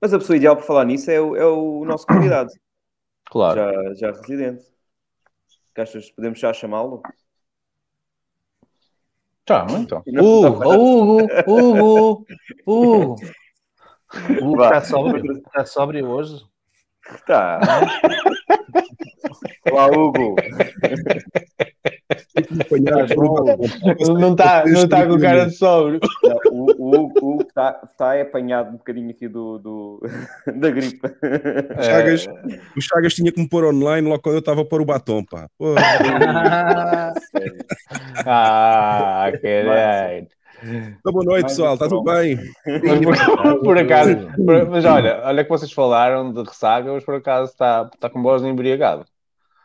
Mas a pessoa ideal para falar nisso é o, é o nosso convidado. Claro. Já, já residente. Que podemos já chamá-lo? Tá, então. Hugo, Hugo, Hugo, Hugo. está sóbrio, está sóbrio hoje? Tá. Olá, Hugo. não está não tá com cara de sóbrio. o Hugo está tá, tá é apanhado um bocadinho aqui do, do da gripe. O Chagas, é... o Chagas tinha que me pôr online logo quando eu estava a pôr o batom, pá. Pô. ah, querido Então, boa noite, pessoal. Está tudo bem? por acaso, por, mas olha, olha que vocês falaram de ressaca, mas por acaso está, está com voz de embriagado.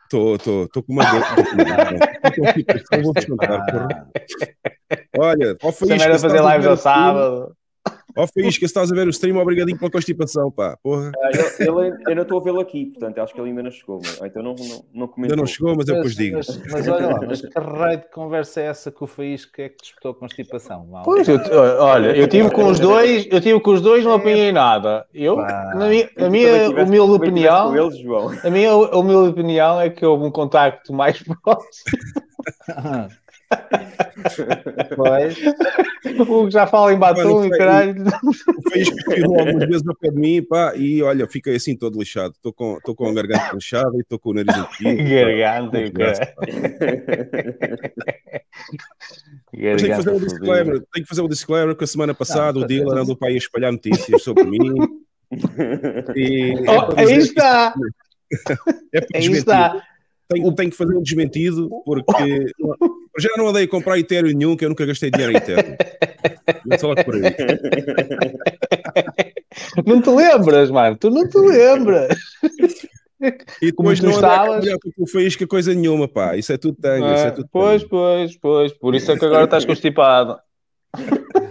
Estou, estou, estou com uma dor. Então, né? Olha, qual foi Você isso? Você fazer live no sábado. Ó oh, Fiz, que se estás a ver o stream, obrigadinho pela constipação, pá. Porra. Ah, ele, ele, eu não estou a vê-lo aqui, portanto, acho que ele ainda não chegou. Mas, ah, então não, não, não comentou. Ainda não chegou, mas eu depois digo. Mas, mas, olha lá, mas que raio de conversa é essa com o Faísca é que disputou a constipação? Mal. Pois, eu, olha, eu tive com os dois, eu tive com os dois, não apanhei nada. Eu, na minha, a minha humilde opinião, eles, a minha humilde opinião é que houve um contacto mais próximo. Pois. O que já fala em batom e caralho. O Faísca tirou algumas vezes ao pé de mim pá, e olha, fiquei assim todo lixado. Estou com, tô com a garganta lixada e estou com o nariz aqui. garganta e cara. Mas tenho que fazer um disclaimer. Tenho que fazer um disclaimer que a semana passada não, o Dylan andou para aí espalhar notícias sobre mim. E, oh, é aí está! É aí está! Tenho, tenho que fazer um desmentido porque já não andei a comprar Ethereum nenhum, que eu nunca gastei dinheiro em Ethereum. por Não te lembras, mano? Tu não te lembras. E depois não foi andei a faísca coisa nenhuma, pá. Isso é tudo tango. Ah, é, é tudo pois, tango. pois, pois. Por isso é que agora estás constipado.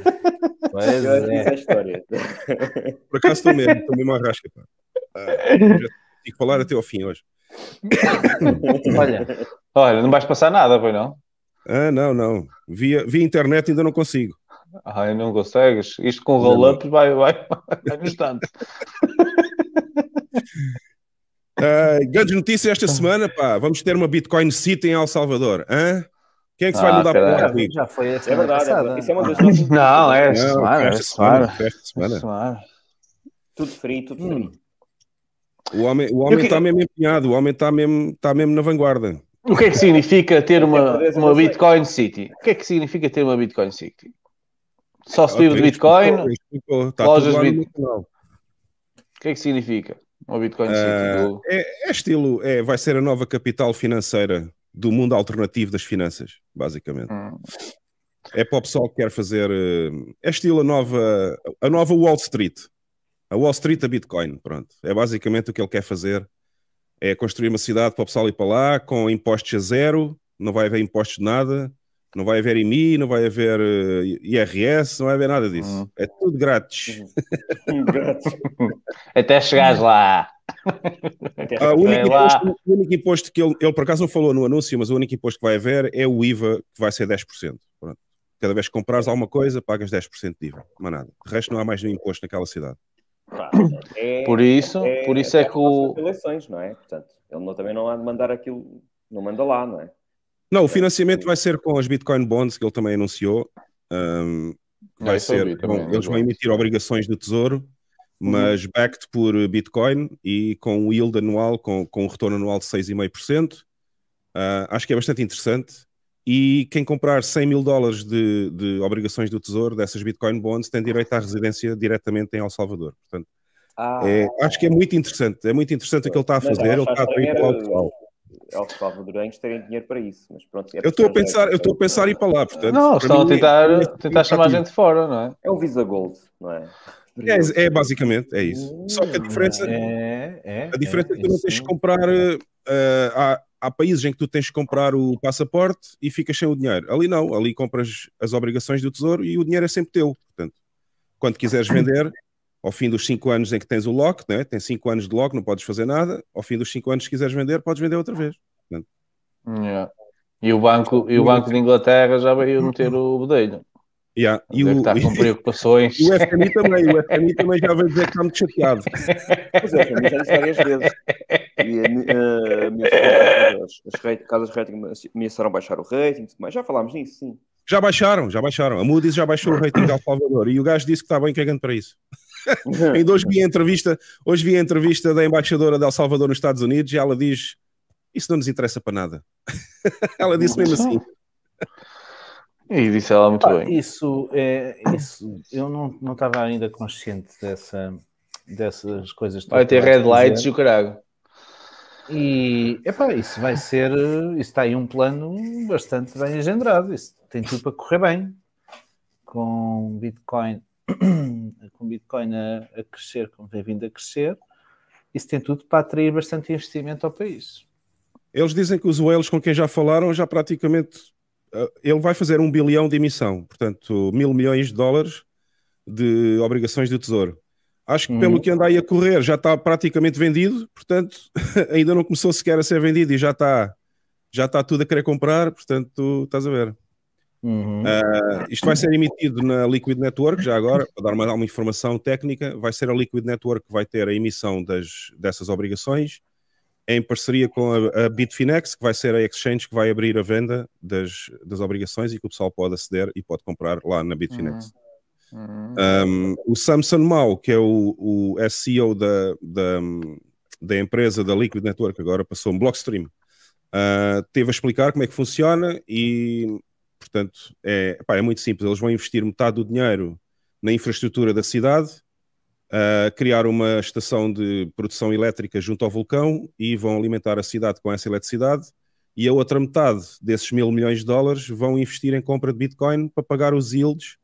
Pois é. história. Por acaso estou mesmo, estou mesmo rasca, pá. Ah, tenho que falar até ao fim hoje. olha, olha, não vais passar nada, pois não? Ah, não, não. Via, via internet ainda não consigo. ah não consegues? Isto com roll-up vai, vai, vai no instante. uh, eh, grande notícia esta então. semana, pá. Vamos ter uma Bitcoin City em El Salvador. Hã? Quem é que se vai ah, mudar para o Já foi é verdade, é passada. Isso é uma das ah. nossas... Não, é esta semana. Esta semana, semana. Tudo frio, tudo frio. Hum. O homem está que... Tá mesmo empenhado, o homem está mesmo, tá mesmo na vanguarda. O que é que significa ter uma, uma Bitcoin City? O que é que significa ter uma Bitcoin City? Só se vive de Bitcoin? Tá Lojas de Bitcoin. O que é que significa uma Bitcoin City? Ah, é, é, estilo, é, vai ser a nova capital financeira do mundo alternativo das finanças, basicamente. Hum. É para o pessoal que quer fazer. Eh, é estilo a nova, a nova Wall Street. A Wall Street a Bitcoin, pronto. É basicamente o que ele quer fazer é construir uma cidade para o pessoal ir para lá com impostos a zero, não vai haver impostos de nada, não vai haver IMI, não vai haver eh, IRS, não vai haver nada disso. Uhum. É tudo grátis. Uhum. Até chegares lá. o, único imposto, o, único imposto, que ele, ele, por acaso não falou no anúncio, mas o único imposto que vai haver é o IVA, que vai ser 10%. Pronto. Cada vez que comprares alguma coisa, pagas 10% de IVA, não nada. De resto não há mais nenhum imposto naquela cidade. É, é, por isso, é, por isso é, é que o. Eleições, não é? Portanto, ele não, também não há de mandar aquilo, não manda lá, não é? Não, o é, financiamento vai ser com as Bitcoin Bonds, que ele também anunciou. Um, vai ser. Bom, eles vão emitir obrigações do Tesouro, uhum. mas uhum. backed por Bitcoin e com o yield anual, com, com retorno anual de 6,5%. Uh, ah, acho que é bastante interessante. E quem comprar 100 mil dólares de, de obrigações do Tesouro, dessas Bitcoin Bonds, tem direito à residência diretamente em El Salvador. Portanto, ah, é, acho que é muito interessante. É muito interessante o que ele está a fazer. Ele está a ir para é, é o pessoal. Os salvadorenhos terem dinheiro para isso, mas pronto. É eu estou a pensar, eu estou a pensar ir para lá, portanto. Não, estão a tentar, é, tentar chamar a gente fora, não é? É um Visa Gold, não é? É, é, basicamente, é isso. Só que a hum, diferença é, é a é diferença é, que tu não tens que comprar uh, há países em que tu tens que comprar o passaporte e ficas sem o dinheiro. Ali não, ali compras as obrigações do tesouro e o dinheiro é sempre teu. Portanto, quando quiseres vender, ao fim dos 5 anos em que tens o lock, né? tens 5 anos de lock, não podes fazer nada. Ao fim dos 5 anos, se quiseres vender, podes vender outra vez. Portanto, yeah. E o Banco, e o banco é de Inglaterra já veio meter o bedelho. Yeah. E o, com preocupações. E o FMI também, o FMI também já veio dizer que está muito chateado. Pois é, o FMI já disse várias vezes. E uh, eh, ameaçaram as, as casas de rating ameaçaram baixar o rating mas Já falámos nisso, sim. Já baixaram, já baixaram. A Moody's já baixou o rating de El Salvador e o gajo disse que está bem cagando é para isso. hoje vi a entrevista, hoje vi a entrevista da embaixadora de El Salvador nos Estados Unidos e ela diz: Isso não nos interessa para nada. ela disse mesmo assim. E disse ela muito ah, bem. Isso, é, isso eu não, não estava ainda consciente dessa, dessas coisas. Vai ter red lights e o caralho. E, epá, isso vai ser, isso está aí um plano bastante bem engendrado, isso tem tudo para correr bem. Com Bitcoin, com Bitcoin a, a crescer como tem vindo a crescer, isso tem tudo para atrair bastante investimento ao país. Eles dizem que os whales com quem já falaram já praticamente eh, ele vai fazer um bilhão de emissão, portanto, mil milhões de dólares de obrigações do Tesouro. Acho que pelo hum. que anda aí a correr já está praticamente vendido, portanto, ainda não começou sequer a ser vendido e já está já está tudo a querer comprar, portanto, tu estás a ver. Uhum. Uh, isto vai ser emitido na Liquid Network, já agora, para dar uma informação técnica, vai ser a Liquid Network que vai ter a emissão das, dessas obrigações em parceria com a, a, Bitfinex, que vai ser a exchange que vai abrir a venda das, das obrigações e que o pessoal pode aceder e pode comprar lá na Bitfinex. Uhum. Um, o Samson Mao, que é o, o SEO é da, da, da empresa da Liquid Network, que agora passou um Blockstream, uh, teve a explicar como é que funciona e, portanto, é, pá, é muito simples. Eles vão investir metade do dinheiro na infraestrutura da cidade uh, criar uma estação de produção elétrica junto ao vulcão e vão alimentar a cidade com essa eletricidade. E a outra metade desses mil milhões de dólares vão investir em compra de Bitcoin para pagar os yields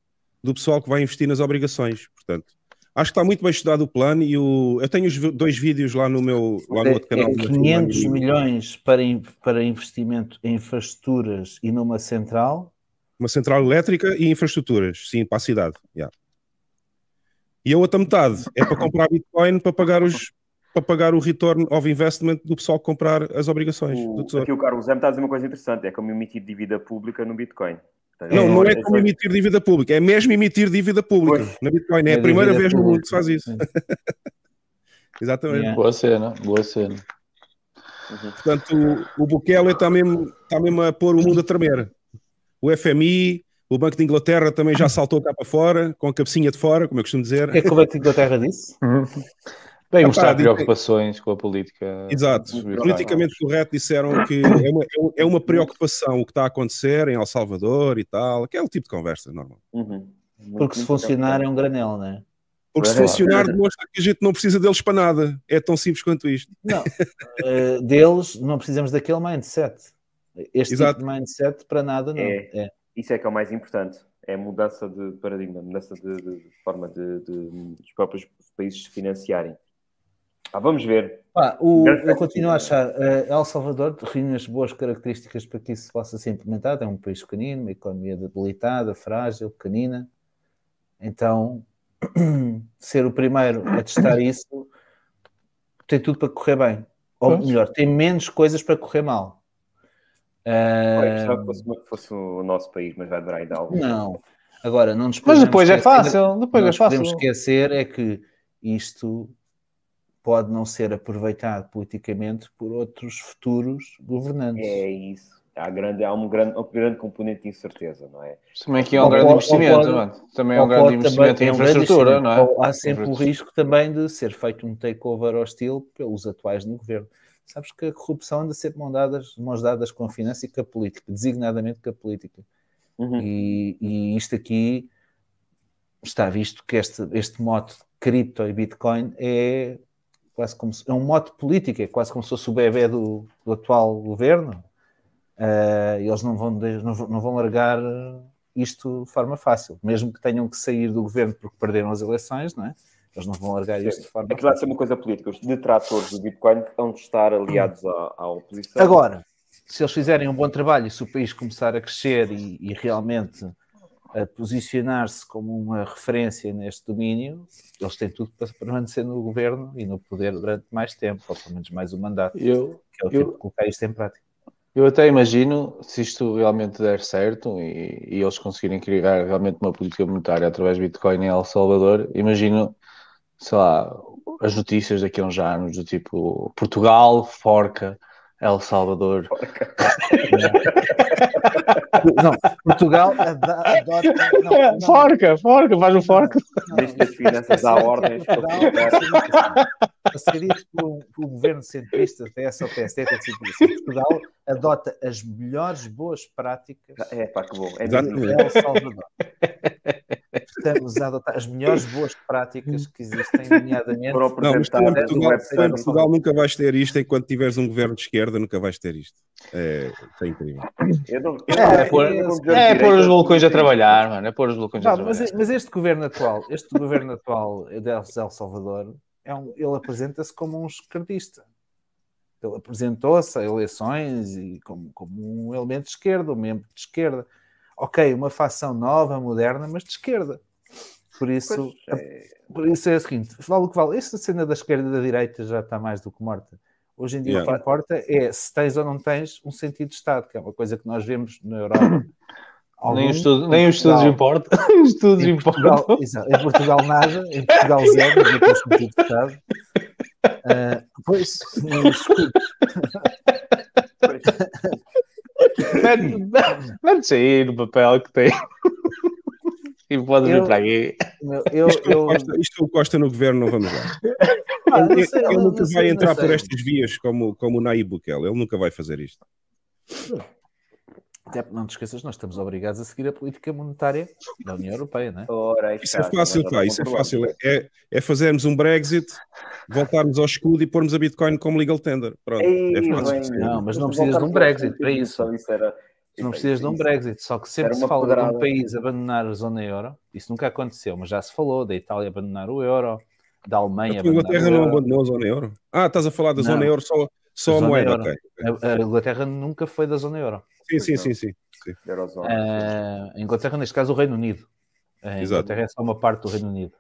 do pessoal que vai investir nas obrigações. Portanto, acho que está muito bem estudado o plano e o... eu tenho os dois vídeos lá no meu lá no é, outro canal. É 500 milhões para, para investimento em infraestruturas e numa central. Uma central elétrica e infraestruturas, sim, para a cidade. Yeah. E a outra metade é para comprar Bitcoin para pagar os para pagar o return of investment do pessoal comprar as obrigações o, do Tesouro. Aqui o Carlos é está a dizer uma coisa interessante, é como emitir dívida pública no Bitcoin. Então, não, não é como emitir dívida pública, é mesmo emitir dívida pública pois, na Bitcoin. É, é a primeira vez pública. no mundo que se faz isso. Exatamente. Yeah. Boa cena, boa cena. Uhum. Portanto, o, o Bukele está mesmo, está mesmo a pôr o mundo a tremer. O FMI, o Banco de Inglaterra também já saltou cá para fora, com a cabecinha de fora, como eu costumo dizer. O que é que o Banco de Inglaterra disse? Bem, ah, mostrar preocupações com a política. Exato. Politicamente correto disseram que é uma, é, é uma, preocupação o que está a acontecer em El Salvador e tal. Aquele tipo de conversa normal. Uhum. Porque se funcionar é um granel, não é? Porque se funcionar demonstra que a gente não precisa deles para nada. É tão simples quanto isto. Não. Eh, deles não precisamos daquele mindset. Este tipo Exato. tipo de mindset para nada não. É. é. Isso é que é o mais importante, é a mudança de paradigma, mudança de, de forma de, de, próprios países se financiarem. Ah, vamos ver. Ah, o, eu continuo a achar uh, El Salvador reúne as boas características para que isso possa ser implementado. É um país pequenino, uma economia debilitada, frágil, pequenina. Então, ser o primeiro a testar isso tem tudo para correr bem. Ou melhor, tem menos coisas para correr mal. Uh... Ah, pois, fosse, fosse o nosso país, mas vai durar ainda algo. Não. Agora, não nos Mas depois é esquecer, é fácil. Depois é fácil. podemos esquecer é que isto pode não ser aproveitado politicamente por outros futuros governantes. É isso. Há, grande, há um, grande, um grande componente de incerteza, não é? Também aqui é um ou grande pode, investimento, pode, também é um grande investimento em infraestrutura, não é? há sempre o risco também de ser feito um takeover hostil pelos atuais no governo. Sabes que a corrupção anda sempre mão dadas, mãos dadas com a finança e com a política, designadamente com a política. Uhum. E, e, isto aqui está visto que este, este mote cripto e Bitcoin é quase como se, é um moto político, é quase como se fosse o bebê do, do atual governo. Uh, eles não vão, não vão largar isto de forma fácil, mesmo que tenham que sair do governo porque perderam as eleições, não é? Eles não vão largar Sim. isto de forma. Aquilo vai ser uma coisa política. Os detratores do Bitcoin vão estar aliados à, à oposição. Agora, se eles fizerem um bom trabalho e se o país começar a crescer e, e realmente a posicionar-se como uma referência neste domínio, eles têm tudo para permanecer no governo e no poder durante mais tempo, ou pelo menos mais um mandato, eu, que é o eu, tempo de colocar isto em prática. Eu até imagino, se isto realmente der certo e, e eles conseguirem criar realmente uma política monetária através do Bitcoin em El Salvador, imagino sei lá, as notícias daqui a uns anos, do tipo Portugal, Forca, El Salvador. Forca. não, Portugal adota. Não, não. Forca, forca, faz um forca. Desde as finanças dá ordens A ser por um governo centrista, PS ou PSD, Portugal adota as melhores boas práticas é, pá, que bom. É de El Salvador. Estamos a adotar as melhores boas práticas que existem, nomeadamente. Não, mas tu né, Portugal, tu em Portugal nunca vais ter isto, enquanto tiveres um governo de esquerda, nunca vais ter isto. É, é incrível. Não... É, é, pôr, é, pôr os vulcões a trabalhar, mano. É pôr os vulcões a trabalhar. Mas, mas este governo atual, este governo atual de El Salvador, é um, ele apresenta-se como um esquerdista. Ele apresentou-se a eleições e como, como um elemento de esquerda, um membro de esquerda. Ok, uma facção nova, moderna, mas de esquerda. Por isso, pois, é... por isso é o seguinte: vale o que vale. Esta cena da esquerda e da direita já está mais do que morta. Hoje em dia yeah. o que importa é se tens ou não tens um sentido de Estado, que é uma coisa que nós vemos na Europa. Algum, nem, os estudos, nem os estudos importam. estudos em Portugal, nada, em Portugal zero, não tem sentido de Estado. Uh, pois, não, desculpe. Mete no papel que tem. E podes vir para aqui. Eu, isto, é eu, é Costa, no governo, não vamos lá. Ah, ele, sei, ele nunca sei, vai entrar por estas vias como, como o Nayib Bukele. Ele nunca vai fazer isto. Até não te esqueças, nós estamos obrigados a seguir a política monetária da União Europeia, não é? Ora, isso é fácil, pá, isso é fácil. É, é fazermos um Brexit, voltarmos ao escudo e pormos a Bitcoin como legal tender. Pronto, Ei, é fácil. Bem, não, mas não precisas de um Brexit para isso. isso era, não precisas de um Brexit, só que sempre se fala poderada. de um país abandonar a zona euro, isso nunca aconteceu, mas já se falou da Itália abandonar o euro, da Alemanha abandonar então, a Inglaterra não abandonou a zona euro? Ah, estás a falar da não. zona euro só, só a, a moeda, euro. ok. A, a Inglaterra nunca foi da zona euro. Então, sim, sim, sim, sim. sim. Eurozone. Uh, Inglaterra, neste caso, o Reino Unido. Ah, Exato. Exato. Inglaterra é só uma parte do Reino Unido.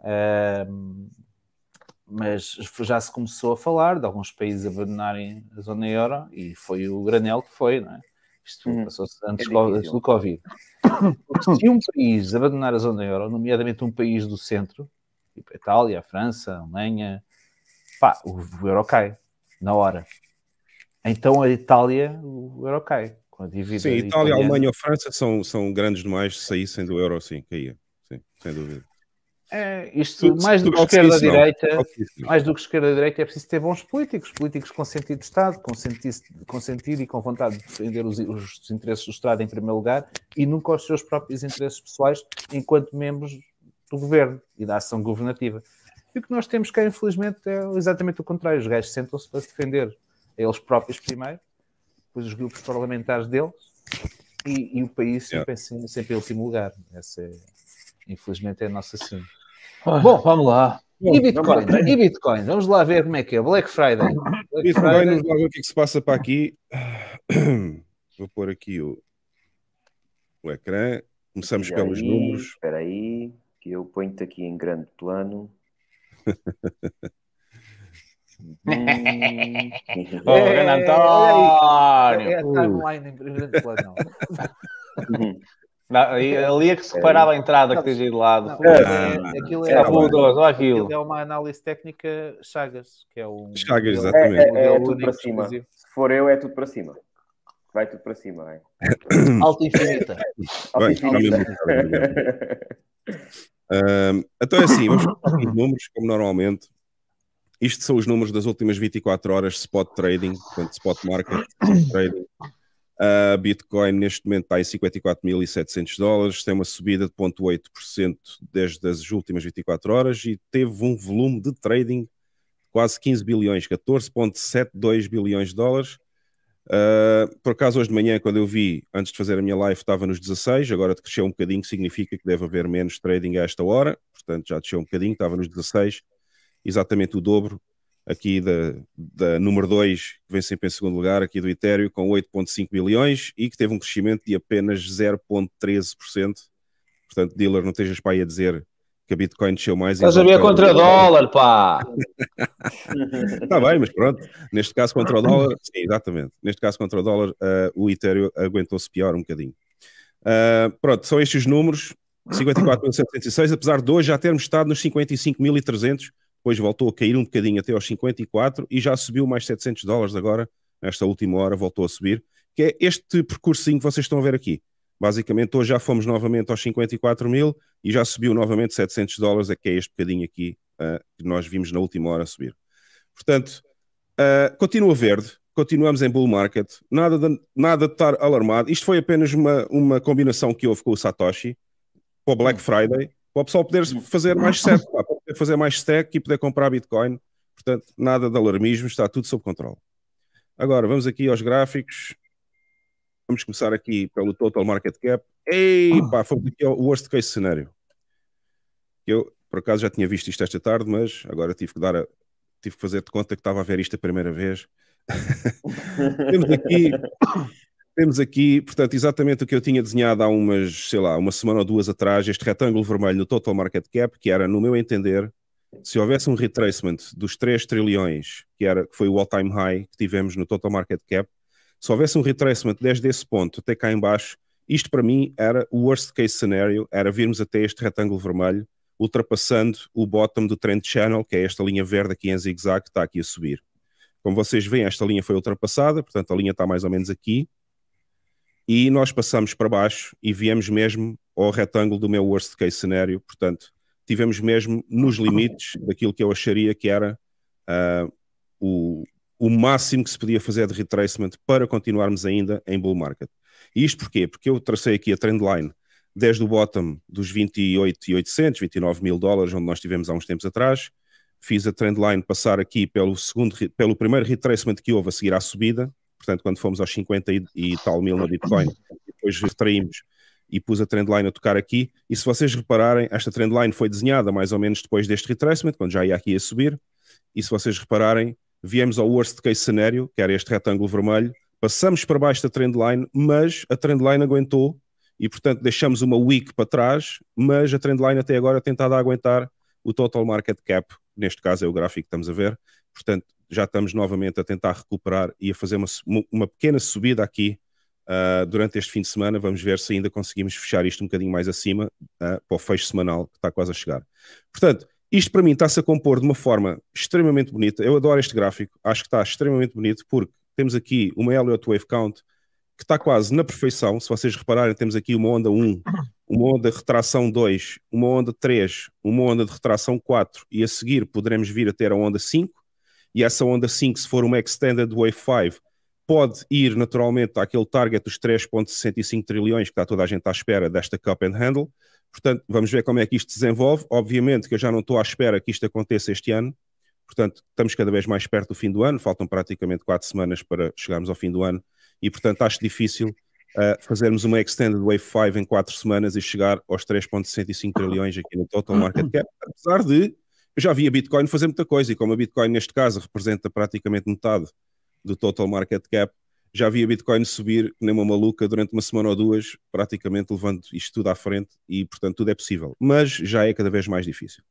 Uh, mas já se começou a falar de alguns países abandonarem a zona euro e foi o granel que foi, não é? Isto hum, passou-se antes, é antes, do Covid. Se um país abandonar a zona euro, nomeadamente um país do centro, tipo a Itália, a França, a Alemanha, pá, o euro cai na hora. Então a Itália, o euro cai. Com a dívida sim, Itália, italiana. Alemanha ou França são, são grandes demais se saíssem do euro, sim, caía. Sim, sem dúvida. É, isto, mais, do que esquerda, direita, mais do que esquerda-direita, é preciso ter bons políticos, políticos com sentido de Estado, com sentido, com sentido e com vontade de defender os, os interesses do Estado em primeiro lugar e nunca os seus próprios interesses pessoais enquanto membros do governo e da ação governativa. E o que nós temos cá, infelizmente, é exatamente o contrário. Os gajos sentam-se para se defender eles próprios primeiro, depois os grupos parlamentares deles e, e o país sempre, yeah. sempre, sempre em último lugar. Essa é, infelizmente é a nossa cena. Bom, vamos lá. E Bitcoin, e Bitcoin? Vamos lá ver como é que é. Black Friday. Black Bitcoin, Friday. vamos lá ver o que, é que se passa para aqui. Vou pôr aqui o, o ecrã. Começamos pelos números. Espera aí, que eu ponho-te aqui em grande plano. O hum. é, Renan António! É, tá ali é que se reparava é. a entrada que tens aí de lado. Ah, é, aquilo é, é, é, aquilo. é uma análise técnica Chagas, que é o. Chagas, exatamente. É, tudo para cima. Se for eu, é tudo para cima. Vai tudo para cima, é. Alta infinita. Alta infinita. Bem, então é assim, vamos falar números, como normalmente. Isto são os números das últimas 24 horas spot trading, portanto, spot market trading. A ah, Bitcoin neste momento está em 54.700 dólares, tem uma subida de 0,8% desde as últimas 24 horas e teve um volume de trading quase 15 bilhões, 14,72 bilhões de dólares. Uh, por acaso, hoje de manhã, quando eu vi, antes de fazer a minha live, estava nos 16, agora cresceu um bocadinho, significa que deve haver menos trading a esta hora, portanto já desceu um bocadinho, estava nos 16 exatamente o dobro aqui da, da número 2, que vem sempre em segundo lugar, aqui do Ethereum, com 8,5 milhões e que teve um crescimento de apenas 0,13%. Portanto, dealer, não estejas para aí a dizer que a Bitcoin desceu mais. Estás a ver contra o dólar, pá! Está bem, mas pronto. Neste caso contra o dólar, sim, exatamente. Neste caso contra o dólar, uh, o Ethereum aguentou-se pior um bocadinho. Uh, pronto, são estes os números. 54.706, apesar de hoje já termos estado nos 55.300, depois voltou a cair um bocadinho até aos 54 e já subiu mais 700 dólares agora, nesta última hora voltou a subir, que é este percursinho que vocês estão a ver aqui. Basicamente, hoje já fomos novamente aos 54 mil e já subiu novamente 700 dólares, é que é este bocadinho aqui uh, que nós vimos na última hora subir. Portanto, uh, continua verde, continuamos em bull market, nada de, nada de estar alarmado. Isto foi apenas uma, uma combinação que houve com o Satoshi para o Black hum. Friday, para o pessoal poder fazer mais certo, para poder fazer mais stack e poder comprar Bitcoin. Portanto, nada de alarmismo, está tudo sob controle. Agora, vamos aqui aos gráficos. Vamos começar aqui pelo total market cap. Ei, pá, foi o worst case cenário. Eu, por acaso, já tinha visto isto esta tarde, mas agora tive que dar a, tive que fazer de conta que estava a ver isto a primeira vez. Temos aqui temos aqui, portanto, exatamente o que eu tinha desenhado há umas, sei lá, uma semana ou duas atrás, este retângulo vermelho no total market cap, que era, no meu entender, se houvesse um retracement dos 3 trilhões, que, era, que foi o all-time high que tivemos no total market cap, se houvesse um retracement desde esse ponto até cá embaixo, isto para mim era o worst case scenario, era virmos até este retângulo vermelho, ultrapassando o bottom do trend channel, que é esta linha verde aqui em zigue-zague que está aqui a subir. Como vocês veem, esta linha foi ultrapassada, portanto a linha está mais ou menos aqui, e nós passamos para baixo e viemos mesmo ao retângulo do meu worst case scenario, portanto, tivemos mesmo nos limites daquilo que eu acharia que era uh, o, o máximo que se podia fazer de retracement para continuarmos ainda em bull market. E isto porquê? Porque eu tracei aqui a trendline desde o bottom dos 28,800, 29 mil dólares, onde nós tivemos há uns tempos atrás, fiz a trendline passar aqui pelo, segundo, pelo primeiro retracement que houve a seguir à subida, portanto, quando fomos aos 50 e, e tal mil no Bitcoin, depois retraímos e pus a trendline a tocar aqui. E se vocês repararem, esta trendline foi desenhada mais ou menos depois deste retracement, quando já ia aqui a subir. E se vocês repararem, viemos ao worst case cenário, que era este retângulo vermelho, passamos para baixo da trendline, mas a trendline aguentou e, portanto, deixamos uma week para trás, mas a trendline até agora tem tentada a aguentar o total market cap, neste caso é o gráfico que estamos a ver. Portanto, já estamos novamente a tentar recuperar e a fazer uma, uma pequena subida aqui uh, durante este fim de semana. Vamos ver se ainda conseguimos fechar isto um bocadinho mais acima uh, para o fecho semanal que está quase a chegar. Portanto, isto para mim está-se a compor de uma forma extremamente bonita. Eu adoro este gráfico, acho que está extremamente bonito porque temos aqui uma Elliott Wave Count que está quase na perfeição. Se vocês repararem, temos aqui uma onda 1, uma onda de retração 2, uma onda 3, uma onda de retração 4 e a seguir poderemos vir a ter a onda 5 e essa onda 5, se for uma Extended Wave 5, pode ir naturalmente àquele target dos 3,65 trilhões que está toda a gente à espera desta Cup and Handle. Portanto, vamos ver como é que isto se desenvolve. Obviamente que eu já não estou à espera que isto aconteça este ano. Portanto, estamos cada vez mais perto do fim do ano. Faltam praticamente quatro semanas para chegarmos ao fim do ano. E, portanto, acho difícil uh, fazermos uma Extended Wave 5 em quatro semanas e chegar aos 3,65 trilhões aqui no Total Market Cap. Apesar de já vi a Bitcoin fazer muita coisa, e como a Bitcoin, neste caso, representa praticamente metade do total market cap, já vi a Bitcoin subir nem uma maluca durante uma semana ou duas, praticamente levando isto tudo à frente, e portanto tudo é possível. Mas já é cada vez mais difícil.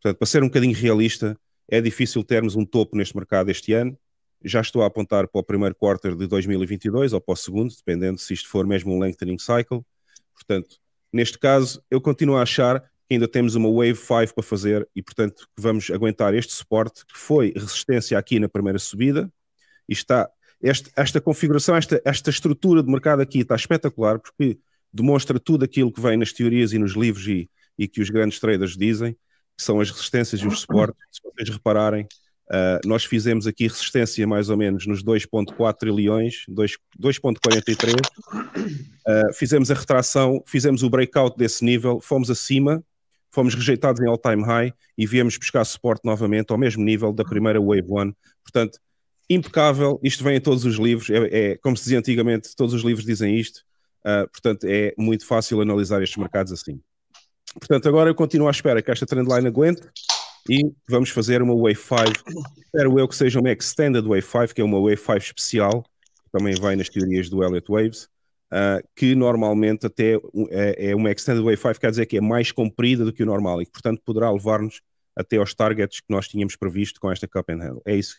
Portanto, para ser um bocadinho realista, é difícil termos um topo neste mercado este ano. Já estou a apontar para o primeiro quarto de 2022 ou para o segundo, dependendo se isto for mesmo um lengthening cycle. Portanto, neste caso, eu continuo a achar que ainda temos uma Wave 5 para fazer e, portanto, vamos aguentar este suporte que foi resistência aqui na primeira subida e está este, esta configuração, esta, esta estrutura de mercado aqui está espetacular porque demonstra tudo aquilo que vem nas teorias e nos livros e, e que os grandes traders dizem, que são as resistências e os suportes. Se vocês repararem, uh, nós fizemos aqui resistência mais ou menos nos 2.4 trilhões, 2.43. Uh, ah, fizemos a retração, fizemos o breakout desse nível, fomos acima, fomos rejeitados em all-time high e viemos buscar suporte novamente ao mesmo nível da primeira Wave One. Portanto, impecável, isto vem em todos os livros, é, é como se dizia antigamente, todos os livros dizem isto, uh, portanto é muito fácil analisar estes mercados assim. Portanto, agora eu continuo à espera que esta trendline aguente e vamos fazer uma Wave 5. Espero eu que seja uma Extended Wave 5, que é uma Wave 5 especial, também vai nas teorias do Elliott Waves uh, que normalmente até é, é uma extended wave 5, quer dizer que é mais comprida do que o normal e que, portanto, poderá levar-nos até aos targets que nós tínhamos previsto com esta cup and handle. É isso,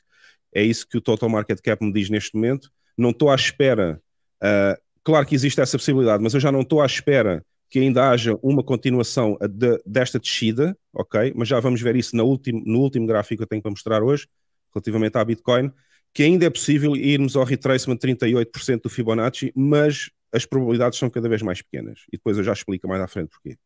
é isso que o total market cap me diz neste momento. Não estou à espera, uh, claro que existe essa possibilidade, mas eu já não estou à espera que ainda haja uma continuação de, desta descida, ok? Mas já vamos ver isso no último, no último gráfico que eu tenho para mostrar hoje, relativamente à Bitcoin, que ainda é possível irmos ao retracement 38% do Fibonacci, mas as probabilidades são cada vez mais pequenas. E depois eu já explico mais à frente porquê.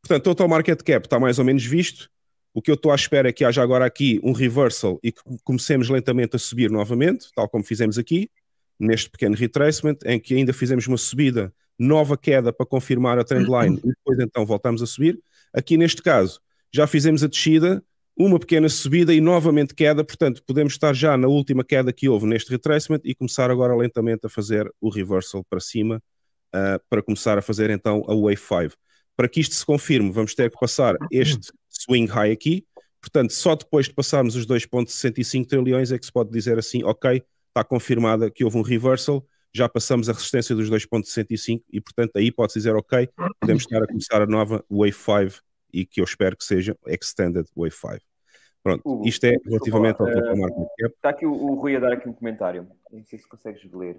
Portanto, total market cap está mais ou menos visto. O que eu estou à espera é que haja agora aqui um reversal e que comecemos lentamente a subir novamente, tal como fizemos aqui, neste pequeno retracement, em que ainda fizemos uma subida, nova queda para confirmar a trendline uhum. e depois então voltamos a subir. Aqui neste caso, já fizemos a descida, uma pequena subida e novamente queda, portanto, podemos estar já na última queda que houve neste retracement e começar agora lentamente a fazer o reversal para cima, uh, para começar a fazer então a Wave 5. Para que isto se confirme, vamos ter que passar este swing high aqui, portanto, só depois de passarmos os 2,65 trilhões é que se pode dizer assim, ok, está confirmada que houve um reversal, já passamos a resistência dos 2,65 e, portanto, aí pode-se dizer, ok, podemos estar a começar a nova Wave 5 e que eu espero que seja Extended Wave 5. Pronto, Hugo, isto é relativamente ao uh, eh, total market cap. Está aqui o, o, Rui a dar aqui um comentário. Não sei se consegues ler.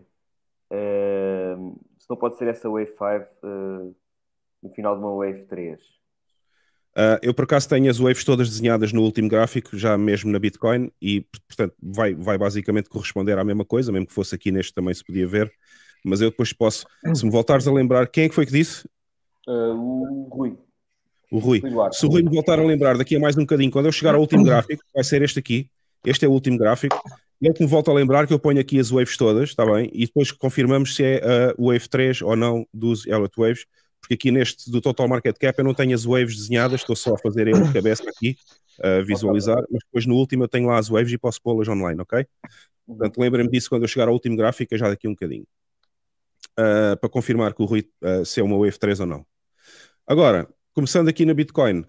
Uh, se não pode ser essa Wave 5 uh, no final de uma Wave 3. Uh, eu por acaso tenho as waves todas desenhadas no último gráfico, já mesmo na Bitcoin, e portanto vai, vai basicamente corresponder à mesma coisa, mesmo que fosse aqui neste também se podia ver. Mas eu depois posso, se me voltares a lembrar, quem é que foi que disse? Eh, o Rui o Rui. Se o Rui me voltar a lembrar daqui a mais um bocadinho, quando eu chegar ao último gráfico, vai ser este aqui. Este é o último gráfico. Ele que me volta a lembrar que eu ponho aqui as waves todas, está bem? E depois confirmamos se é a wave 3 ou não dos Elliott Waves, porque aqui neste do Total Market Cap eu não tenho as waves desenhadas, estou só a fazer eu de cabeça aqui, a visualizar, mas depois no último eu tenho lá as waves e posso pô-las online, ok? Portanto, lembrem-me disso quando eu chegar ao último gráfico, já daqui um bocadinho, uh, para confirmar que o Rui uh, se é uma wave 3 ou não. Agora, Começando aqui na Bitcoin,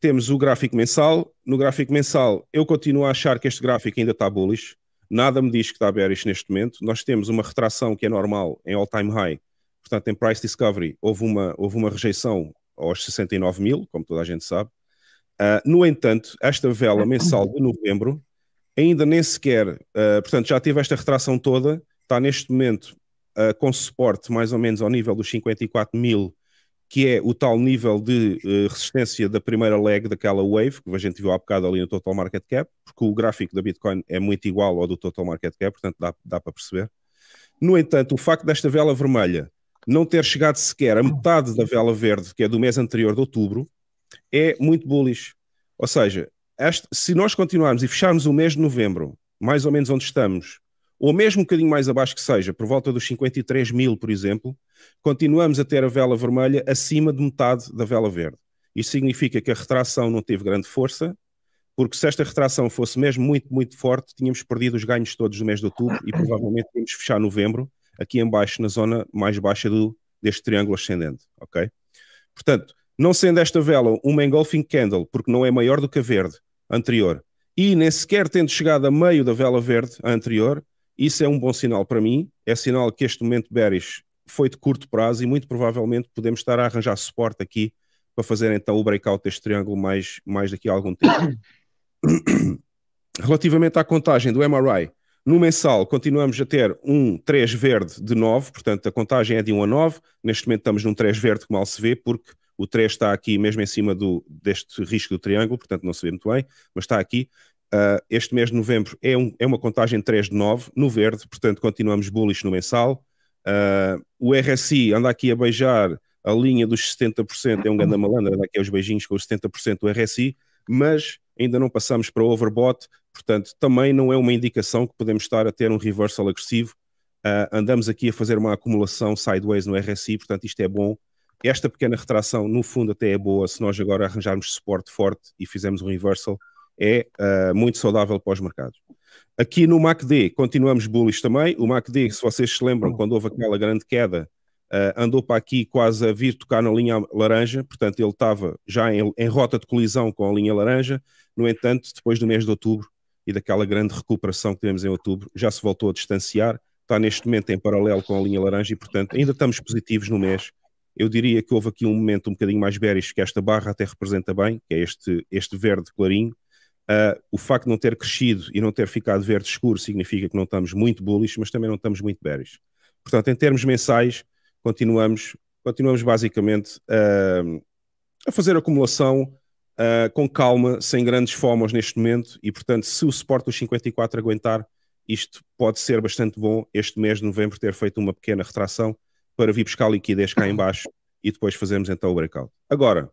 temos o gráfico mensal. No gráfico mensal, eu continuo a achar que este gráfico ainda está bullish. Nada me diz que está bearish neste momento. Nós temos uma retração que é normal em all-time high. Portanto, em price discovery, houve uma, houve uma rejeição aos 69 mil, como toda a gente sabe. Uh, no entanto, esta vela mensal de novembro ainda nem sequer, uh, portanto, já teve esta retração toda, está neste momento uh, com suporte mais ou menos ao nível dos 54 mil que é o tal nível de uh, resistência da primeira leg daquela wave, que a gente viu há bocado ali no Total Market Cap, porque o gráfico da Bitcoin é muito igual ao do Total Market Cap, portanto dá, dá para perceber. No entanto, o facto desta vela vermelha não ter chegado sequer a metade da vela verde, que é do mês anterior de outubro, é muito bullish. Ou seja, este, se nós continuarmos e fecharmos o mês de novembro, mais ou menos onde estamos, ou mesmo um bocadinho mais abaixo que seja, por volta dos 53 mil, por exemplo, continuamos a ter a vela vermelha acima de metade da vela verde. Isso significa que a retração não teve grande força, porque se esta retração fosse mesmo muito, muito forte, tínhamos perdido os ganhos todos no mês de outubro e provavelmente tínhamos fechar novembro aqui em baixo, na zona mais baixa do, deste triângulo ascendente, ok? Portanto, não sendo esta vela uma engulfing candle, porque não é maior do que a verde anterior, e nem sequer tendo chegado a meio da vela verde anterior, isso é um bom sinal para mim, é sinal que este momento bearish foi de curto prazo e muito provavelmente podemos estar a arranjar suporte aqui para fazer então o breakout deste triângulo mais, mais daqui a algum tempo. Relativamente à contagem do MRI, no mensal continuamos a ter um 3 verde de 9, portanto a contagem é de 1 a 9, neste momento estamos num 3 verde que mal se vê porque o 3 está aqui mesmo em cima do, deste risco do triângulo, portanto não se vê muito bem, mas está aqui. Uh, este mês de novembro é, um, é uma contagem 3 de 9 no verde, portanto continuamos bullish no mensal. Uh, o RSI anda aqui a beijar a linha dos 70%, é um ganda malandro, anda aqui aos beijinhos com os 70% do RSI, mas ainda não passamos para o overbought, portanto também não é uma indicação que podemos estar a ter um reversal agressivo. Uh, andamos aqui a fazer uma acumulação sideways no RSI, portanto isto é bom. Esta pequena retração, no fundo, até é boa se nós agora arranjarmos suporte forte e fizermos um reversal é uh, muito saudável para os mercados. Aqui no MACD continuamos bullish também. O MACD, se vocês se lembram, quando houve aquela grande queda, uh, andou para aqui quase a vir tocar na linha laranja, portanto ele estava já em, em, rota de colisão com a linha laranja. No entanto, depois do mês de outubro e daquela grande recuperação que tivemos em outubro, já se voltou a distanciar, está neste momento em paralelo com a linha laranja e, portanto, ainda estamos positivos no mês. Eu diria que houve aqui um momento um bocadinho mais bearish, que esta barra até representa bem, que é este, este verde clarinho, Uh, o facto de não ter crescido e não ter ficado verde escuro significa que não estamos muito bullish, mas também não estamos muito bearish. Portanto, em termos mensais, continuamos, continuamos basicamente uh, a fazer acumulação uh, com calma, sem grandes fomos neste momento, e portanto, se o suporte dos 54 aguentar, isto pode ser bastante bom este mês de novembro ter feito uma pequena retração para vir buscar liquidez cá embaixo e depois fazermos então o breakout. Agora,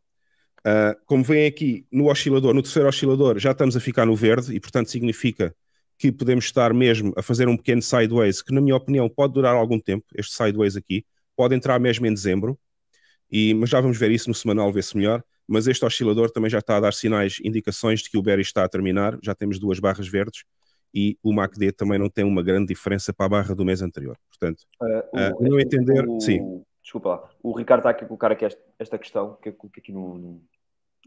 Uh, como vem aqui no oscilador, no terceiro oscilador, já estamos a ficar no verde e, portanto, significa que podemos estar mesmo a fazer um pequeno sideways, que, na minha opinião, pode durar algum tempo. Este sideways aqui pode entrar mesmo em dezembro, e, mas já vamos ver isso no semanal, ver se melhor. Mas este oscilador também já está a dar sinais, indicações de que o bearish está a terminar. Já temos duas barras verdes e o MACD também não tem uma grande diferença para a barra do mês anterior. Portanto, uh, o, uh, ah, não entender. O, sim. Desculpa lá. O Ricardo está aqui a colocar aqui esta, é esta questão, que eu é coloquei aqui no, no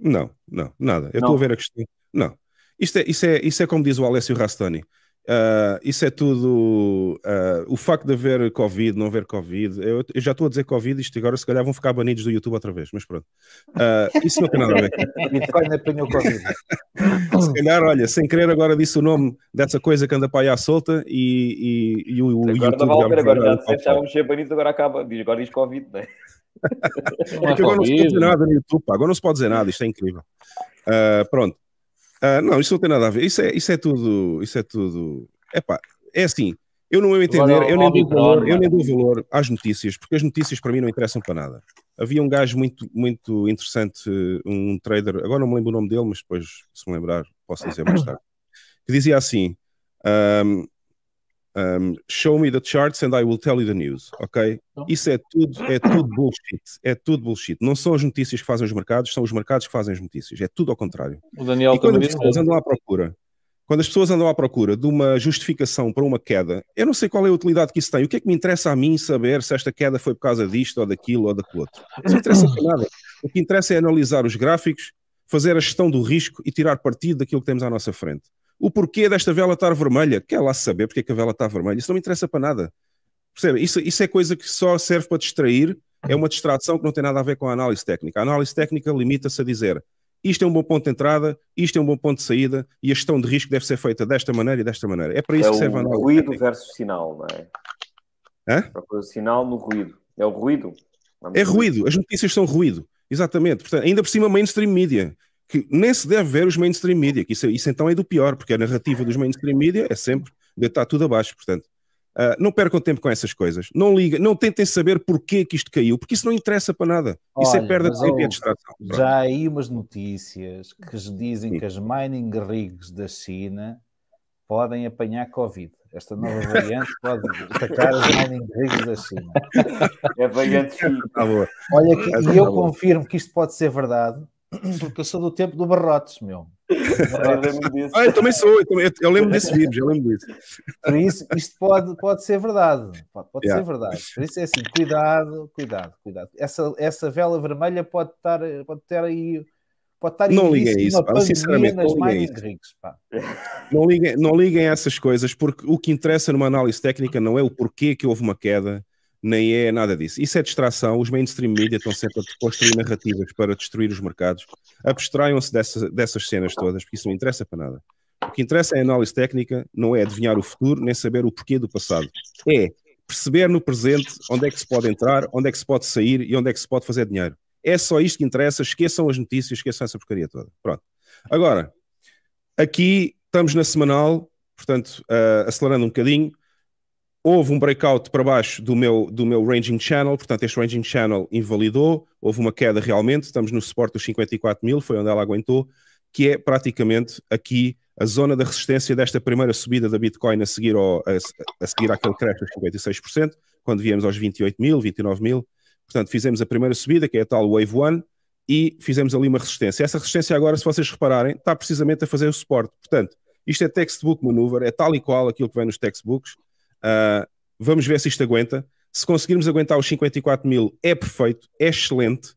não, não, nada. Eu estou a ver a questão. Não. Isto é, isso, é, isso é como diz o Alessio Rastani. Uh, ah, isso é tudo. Uh, o facto de haver Covid, não haver Covid. Eu, eu já estou a dizer Covid, isto agora se calhar vão ficar banidos do YouTube outra vez, mas pronto. Uh, isso não tem nada a ver. se calhar, olha, sem querer agora disse o nome dessa coisa que anda para aí à solta e, e, e o, agora YouTube. Não vale agora, já, já, já a ser banidos, agora acaba. Diz, agora diz Covid, não é? É agora não se pode dizer nada no YouTube, agora não se pode dizer nada, isto é incrível. Uh, pronto. Uh, não, isso não tem nada a ver. Isso é, isso é tudo. Isso é tudo. Epá, é assim. Eu não vou entender, eu nem, dou valor, eu nem é? dou valor às notícias, porque as notícias para mim não interessam para nada. Havia um gajo muito, muito interessante, um trader, agora não me lembro o nome dele, mas depois, se me lembrar, posso dizer mais tarde, que dizia assim: um, ah, um, show me the charts and I will tell you the news, ok? Então. Isso é tudo, é tudo bullshit, é tudo bullshit. Não são as notícias que fazem os mercados, são os mercados que fazem as notícias. É tudo ao contrário. O Daniel e quando as pessoas andam à procura, quando as pessoas andam à procura de uma justificação para uma queda, eu não sei qual é a utilidade que isso tem. O que é que me interessa a mim saber se esta queda foi por causa disto ou daquilo ou daquilo. outro? Não interessa para nada. O que interessa é analisar os gráficos, fazer a gestão do risco e tirar partido daquilo que temos à nossa frente o porquê desta vela estar vermelha. Quer lá saber porque é que a vela está vermelha. Isso não me interessa para nada. Percebe? Isso, isso é coisa que só serve para distrair. É uma distração que não tem nada a ver com a análise técnica. A análise técnica limita-se a dizer isto é um bom ponto de entrada, isto é um bom ponto de saída e a gestão de risco deve ser feita desta maneira e desta maneira. É para isso é que serve a análise. É o ruído técnica. versus sinal, não é? Hã? O é sinal no ruído. É o ruído. Vamos é ruído. As notícias são ruído. Exatamente. Portanto, ainda por cima, mainstream media que nem se deve ver os mainstream media, que isso, é, isso então é do pior, porque a narrativa dos mainstream media é sempre deitar tá tudo abaixo, portanto. Uh, não percam tempo com essas coisas. Não liga, não tentem saber porquê que isto caiu, porque isso não interessa para nada. Olha, isso é perda de tempo e é distração. Já há aí umas notícias que dizem Sim. que as mining rigs da China podem apanhar Covid. Esta nova variante pode atacar as mining rigs da China. É variante tá Olha, que e tá eu confirmo que isto pode ser verdade, Porque eu sou do tempo do Barrotes, meu. Barrotes. ah, eu também sou, eu, também, eu lembro desse vídeo, eu lembro disso. Por isso, isto pode, pode ser verdade. Pode, pode yeah. ser verdade. Por isso é assim, cuidado, cuidado, cuidado. Essa, essa vela vermelha pode estar, pode ter aí. Pode estar não liguem a isso, pá, sinceramente, não liguem, isso. Ricos, não liguem, não liguem a essas coisas, porque o que interessa numa análise técnica não é o porquê que houve uma queda, nem é nada disso. Isso é distração. Os mainstream media estão sempre a construir narrativas para destruir os mercados. Abstraiam-se dessa, dessas cenas todas, porque isso não interessa para nada. O que interessa é análise técnica, não é adivinhar o futuro, nem saber o porquê do passado. É perceber no presente onde é que se pode entrar, onde é que se pode sair e onde é que se pode fazer dinheiro. É só isto que interessa. Esqueçam as notícias, esqueçam essa porcaria toda. Pronto. Agora, aqui estamos na semanal, portanto, uh, acelerando um bocadinho houve um breakout para baixo do meu, do meu ranging channel, portanto este ranging channel invalidou, houve uma queda realmente, estamos no suporte dos 54 mil, foi onde ela aguentou, que é praticamente aqui a zona da resistência desta primeira subida da Bitcoin a seguir, ao, a, a seguir àquele crash dos 56%, quando viemos aos 28 mil, 29 mil, portanto fizemos a primeira subida, que é a tal Wave 1, e fizemos ali uma resistência. Essa resistência agora, se vocês repararem, está precisamente a fazer o suporte, portanto isto é textbook maneuver, é tal e qual aquilo que vem nos textbooks, Uh, vamos ver se isto aguenta. Se conseguirmos aguentar os 54 mil, é perfeito, é excelente.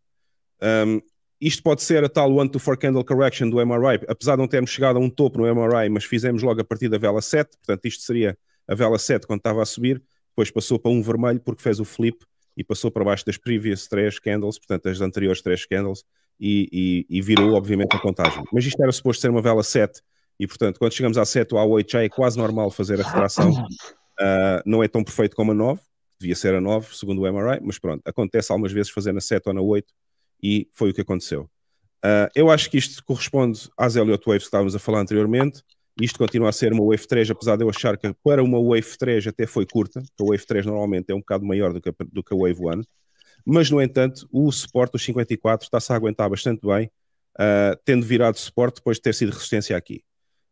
Um, isto pode ser a tal one to four candle correction do MRI, apesar de não termos chegado a um topo no MRI, mas fizemos logo a partir da vela 7, portanto isto seria a vela 7 quando estava a subir, depois passou para um vermelho porque fez o flip e passou para baixo das previous três candles, portanto as anteriores três candles, e, e, e, virou obviamente a contagem. Mas isto era suposto ser uma vela 7, e portanto quando chegamos à 7 ou à 8 já é quase normal fazer a retração Uh, não é tão perfeito como a 9, devia ser a 9, segundo o MRI, mas pronto, acontece algumas vezes fazer na 7 ou na 8 e foi o que aconteceu. Uh, eu acho que isto corresponde às Elliott Waves que estávamos a falar anteriormente. Isto continua a ser uma Wave 3, apesar de eu achar que para uma Wave 3 até foi curta, a Wave 3 normalmente é um bocado maior do que a, do que a Wave 1, mas no entanto o suporte dos 54 está-se a aguentar bastante bem, uh, tendo virado suporte depois de ter sido resistência aqui.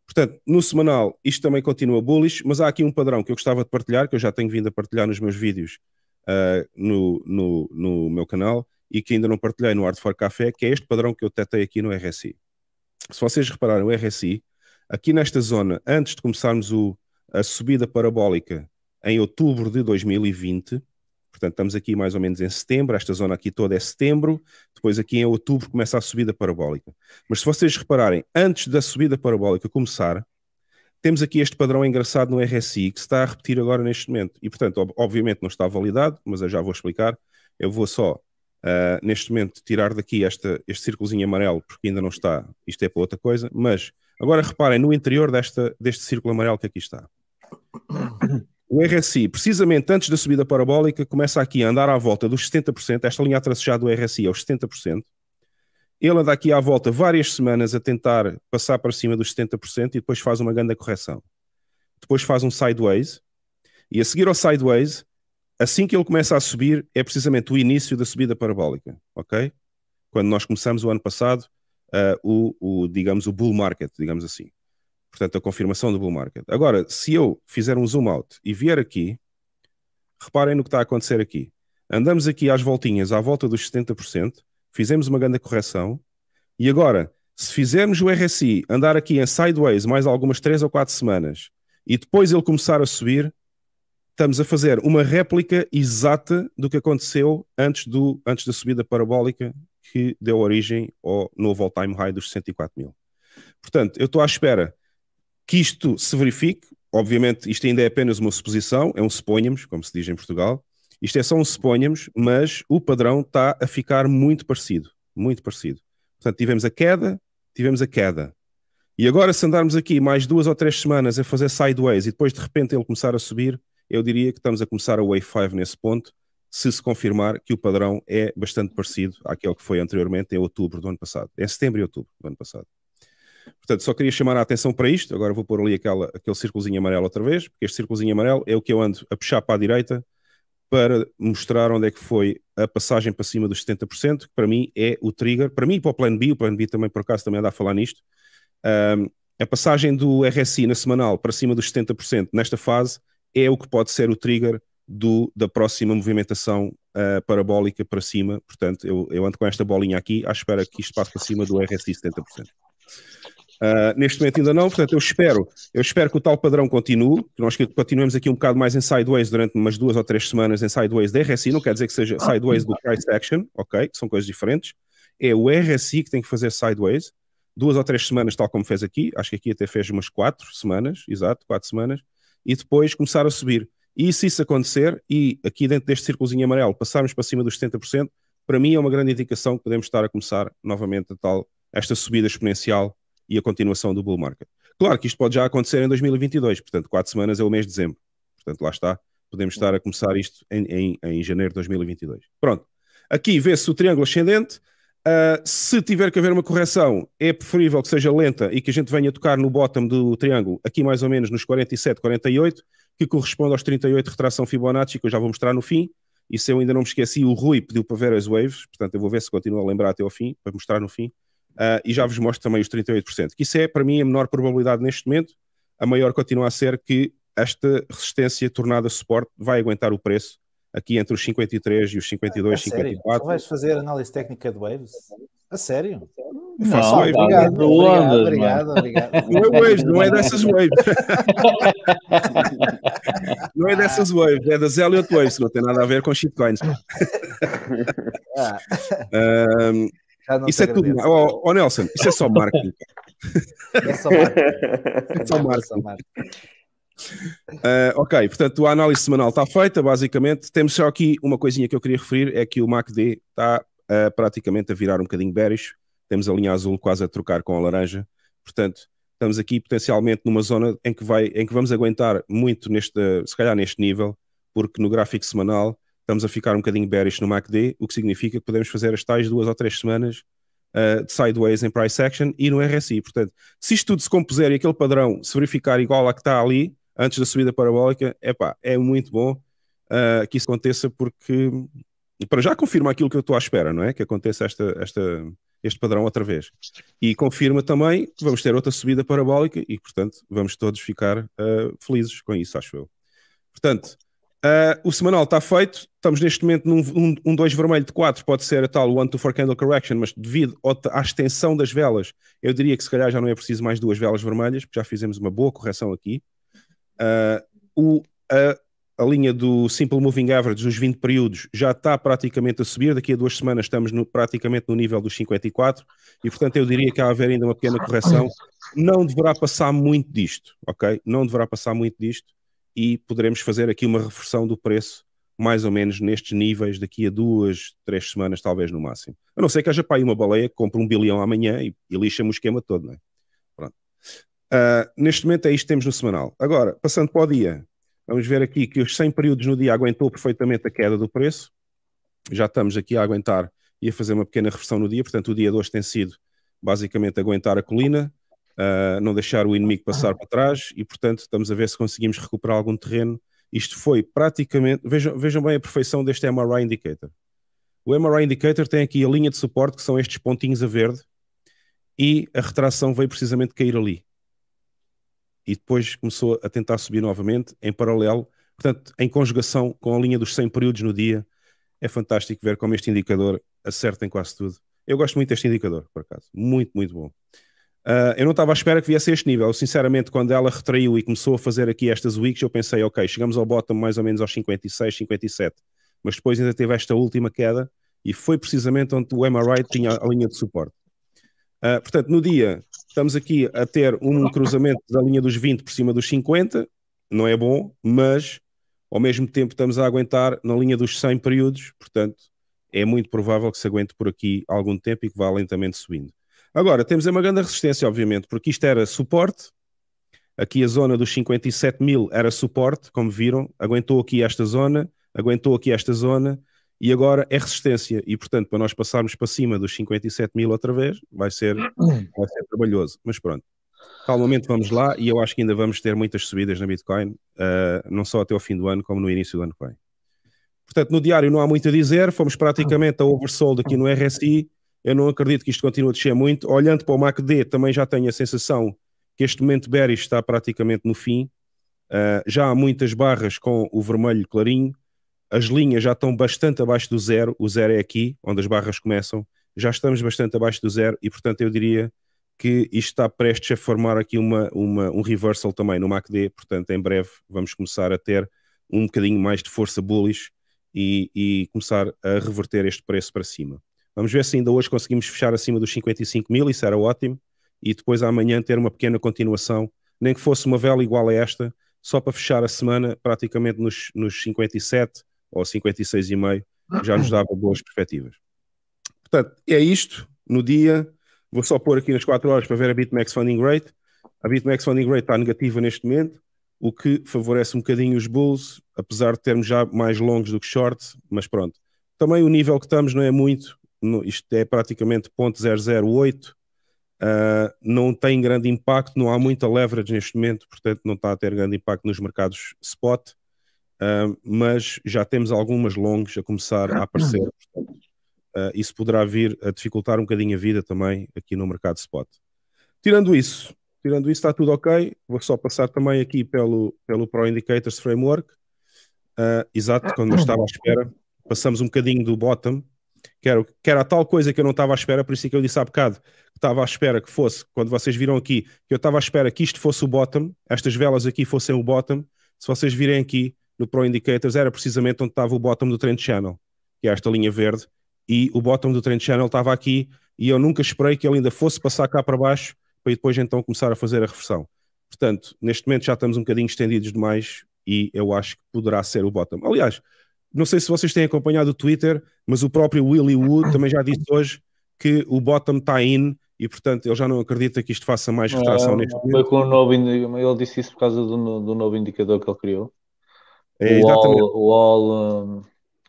Portanto, no semanal isto também continua bullish, mas há aqui um padrão que eu gostava de partilhar, que eu já tenho vindo a partilhar nos meus vídeos uh, no, no, no, meu canal e que ainda não partilhei no Hard for Café, que é este padrão que eu tetei aqui no RSI. Se vocês repararem, o RSI, aqui nesta zona, antes de começarmos o, a subida parabólica em outubro de 2020, Portanto, estamos aqui mais ou menos em setembro, esta zona aqui toda é setembro, depois aqui em outubro começa a subida parabólica. Mas se vocês repararem, antes da subida parabólica começar, temos aqui este padrão engraçado no RSI que se está a repetir agora neste momento. E, portanto, obviamente não está validado, mas eu já vou explicar. Eu vou só, uh, neste momento, tirar daqui esta, este círculozinho amarelo, porque ainda não está, isto é para outra coisa, mas agora reparem no interior desta, deste círculo amarelo que aqui está. O RSI, precisamente antes da subida parabólica, começa aqui a andar à volta dos 70%. Esta linha a tracejar do RSI é os 70%. Ele anda aqui à volta várias semanas a tentar passar para cima dos 70% e depois faz uma grande correção. Depois faz um sideways. E a seguir ao sideways, assim que ele começa a subir, é precisamente o início da subida parabólica. Ok? Quando nós começamos o ano passado, uh, o, o, digamos, o bull market, digamos assim portanto, a confirmação do bull market. Agora, se eu fizer um zoom out e vier aqui, reparem no que está a acontecer aqui. Andamos aqui às voltinhas, à volta dos 70%, fizemos uma grande correção, e agora, se fizermos o RSI andar aqui em sideways mais algumas 3 ou 4 semanas, e depois ele começar a subir, estamos a fazer uma réplica exata do que aconteceu antes, do, antes da subida parabólica que deu origem ao novo all-time high dos 64 mil. Portanto, eu estou à espera que isto se verifique. Obviamente, isto ainda é apenas uma suposição, é um suponhamos, como se diz em Portugal. Isto é só um suponhamos, mas o padrão está a ficar muito parecido, muito parecido. Portanto, tivemos a queda, tivemos a queda. E agora, se andarmos aqui mais duas ou três semanas a fazer sideways e depois de repente ele começar a subir, eu diria que estamos a começar a wave 5 nesse ponto, se se confirmar que o padrão é bastante parecido àquele que foi anteriormente em outubro do ano passado, em setembro e outubro do ano passado. Portanto, só queria chamar a atenção para isto. Agora vou pôr ali aquela, aquele círculozinho amarelo outra vez, porque este círculozinho amarelo é o que eu ando a puxar para a direita para mostrar onde é que foi a passagem para cima dos 70%, que para mim é o trigger, para mim e para o plano B, o plano B também por acaso também anda a falar nisto, um, a passagem do RSI na semanal para cima dos 70% nesta fase é o que pode ser o trigger do, da próxima movimentação uh, parabólica para cima, portanto eu, eu ando com esta bolinha aqui à espera que isto passe para cima do RSI 70%. Uh, neste momento ainda não, portanto eu espero, eu espero que o tal padrão continue, que nós continuemos aqui um bocado mais em sideways durante umas duas ou três semanas em sideways da RSI, não quer dizer que seja ah. sideways do price action, ok? São coisas diferentes. É o RSI que tem que fazer sideways, duas ou três semanas, tal como fez aqui, acho que aqui até fez umas quatro semanas, exato, quatro semanas, e depois começar a subir. E se isso acontecer, e aqui dentro deste círculozinho amarelo passarmos para cima dos 70%, para mim é uma grande indicação que podemos estar a começar novamente a tal, esta subida exponencial e a continuação do bull market. Claro que isto pode já acontecer em 2022, portanto, quatro semanas é o mês de dezembro. Portanto, lá está, podemos estar a começar isto em, em, em janeiro de 2022. Pronto, aqui vê-se o triângulo ascendente. Uh, se tiver que haver uma correção, é preferível que seja lenta e que a gente venha tocar no bottom do triângulo, aqui mais ou menos nos 47, 48, que corresponde aos 38 de retração Fibonacci, que eu já vou mostrar no fim. E se eu ainda não me esqueci, o Rui pediu para ver as waves, portanto eu vou ver se continua a lembrar até ao fim, para mostrar no fim. Uh, e já vos mostro também os 38%, que isso é para mim a menor probabilidade neste momento, a maior continua a ser que esta resistência tornada suporte vai aguentar o preço aqui entre os 53 e os 52, ah, 54. Tu vais fazer análise técnica de waves? A sério? Não, Faço wave. Obrigado, obrigado, obrigado, obrigado, obrigado. Não é waves, não é dessas waves. não é dessas waves, é das Elliot Waves, não tem nada a ver com shitcoins. Ah. um, isso é tudo. oh, oh, Nelson, isso é só marketing. é só marketing. É só marketing. Uh, ok, portanto a análise semanal está feita, basicamente. Temos só aqui uma coisinha que eu queria referir: é que o MACD está uh, praticamente a virar um bocadinho bearish. Temos a linha azul quase a trocar com a laranja. Portanto, estamos aqui potencialmente numa zona em que, vai, em que vamos aguentar muito, neste, se calhar, neste nível, porque no gráfico semanal estamos a ficar um bocadinho bearish no MACD, o que significa que podemos fazer as tais duas ou três semanas uh, de sideways em price action e no RSI. Portanto, se isto tudo se compuser e aquele padrão se verificar igual a que está ali, antes da subida parabólica, epá, é muito bom uh, que isso aconteça porque para já confirma aquilo que eu estou à espera, não é? Que aconteça esta, esta, este padrão outra vez. E confirma também que vamos ter outra subida parabólica e, portanto, vamos todos ficar uh, felizes com isso, acho eu. Portanto, Uh, o semanal está feito, estamos neste momento num 2 um, um dois vermelho de 4, pode ser a tal one to four candle correction, mas devido à extensão das velas, eu diria que se calhar já não é preciso mais duas velas vermelhas, porque já fizemos uma boa correção aqui. Uh, o, a, a, linha do Simple Moving Average, dos 20 períodos, já está praticamente a subir, daqui a duas semanas estamos no, praticamente no nível dos 54, e portanto eu diria que há a haver ainda uma pequena correção, não deverá passar muito disto, ok? Não deverá passar muito disto e poderemos fazer aqui uma reversão do preço mais ou menos nestes níveis daqui a duas, três semanas, talvez no máximo. A não ser que haja para aí uma baleia que compre um bilhão amanhã e, e lixa-me o esquema todo, não é? Pronto. Uh, neste momento é isto que temos no semanal. Agora, passando para o dia, vamos ver aqui que os 100 períodos no dia aguentou perfeitamente a queda do preço. Já estamos aqui a aguentar e a fazer uma pequena reversão no dia, portanto o dia de hoje tem sido basicamente aguentar a colina uh, não deixar o inimigo ah. passar para trás e, portanto, estamos a ver se conseguimos recuperar algum terreno. Isto foi praticamente. Vejam, vejam bem a perfeição deste MRI Indicator. O MRI Indicator tem aqui a linha de suporte, que são estes pontinhos a verde, e a retração veio precisamente cair ali. E depois começou a tentar subir novamente, em paralelo, portanto, em conjugação com a linha dos 100 períodos no dia. É fantástico ver como este indicador acerta em quase tudo. Eu gosto muito deste indicador, por acaso. Muito, muito bom. Uh, eu não estava à espera que viesse a este nível. Sinceramente, quando ela retraiu e começou a fazer aqui estas weeks, eu pensei, ok, chegamos ao bottom mais ou menos aos 56, 57. Mas depois ainda teve esta última queda e foi precisamente onde o MRI tinha a linha de suporte. Uh, portanto, no dia, estamos aqui a ter um cruzamento da linha dos 20 por cima dos 50, não é bom, mas ao mesmo tempo estamos a aguentar na linha dos 100 períodos, portanto, é muito provável que se aguente por aqui algum tempo e que vá lentamente subindo. Agora, temos uma grande resistência, obviamente, porque isto era suporte, aqui a zona dos 57 mil era suporte, como viram, aguentou aqui esta zona, aguentou aqui esta zona, e agora é resistência. E, portanto, para nós passarmos para cima dos 57 mil outra vez, vai ser, vai ser trabalhoso. Mas pronto, calmamente vamos lá, e eu acho que ainda vamos ter muitas subidas na Bitcoin, uh, não só até o fim do ano, como no início do ano que vem. Portanto, no diário não há muito a dizer, fomos praticamente a oversold aqui no RSI, eu não acredito que isto continue a descer muito. Olhando para o MACD, também já tenho a sensação que este momento bearish está praticamente no fim. Uh, já há muitas barras com o vermelho clarinho. As linhas já estão bastante abaixo do zero. O zero é aqui, onde as barras começam. Já estamos bastante abaixo do zero e, portanto, eu diria que isto está prestes a formar aqui uma, uma, um reversal também no MACD. Portanto, em breve vamos começar a ter um bocadinho mais de força bullish e, e começar a reverter este preço para cima. Vamos ver se ainda hoje conseguimos fechar acima dos 55 mil, isso era ótimo, e depois amanhã ter uma pequena continuação, nem que fosse uma vela igual a esta, só para fechar a semana praticamente nos, nos 57 ou 56,5, já nos dava boas perspectivas. Portanto, é isto no dia. Vou só pôr aqui nas 4 horas para ver a BitMEX Funding Rate. A BitMEX Funding Rate está negativa neste momento, o que favorece um bocadinho os bulls, apesar de termos já mais longos do que shorts, mas pronto. Também o nível que estamos não é muito, no, isto é praticamente 0.008, uh, ah, não tem grande impacto, não há muita leverage neste momento, portanto não está a ter grande impacto nos mercados spot, uh, mas já temos algumas longas a começar a aparecer, uhum. portanto, uh, isso poderá vir a dificultar um bocadinho a vida também aqui no mercado spot. Tirando isso, tirando isso está tudo ok, vou só passar também aqui pelo, pelo Pro Indicators Framework, exato, quando eu estava à espera, passamos um bocadinho do bottom, Quero, quero a tal coisa que eu não estava à espera, por isso é que eu disse há bocado que estava à espera que fosse, quando vocês viram aqui, que eu estava à espera que isto fosse o bottom, estas velas aqui fossem o bottom. Se vocês virem aqui no Pro Indicators, era precisamente onde estava o bottom do Trend Channel, que é esta linha verde, e o bottom do Trend Channel estava aqui, e eu nunca esperei que ele ainda fosse passar cá para baixo, para depois então começar a fazer a reversão. Portanto, neste momento já estamos um bocadinho estendidos demais e eu acho que poderá ser o bottom. Aliás, não sei se vocês têm acompanhado o Twitter, mas o próprio Willie Wood também já disse hoje que o bottom está in e, portanto, ele já não acredita que isto faça mais retração é, neste momento. Com o novo, ele disse isso por causa do, do novo indicador que ele criou. É, o all, o all um,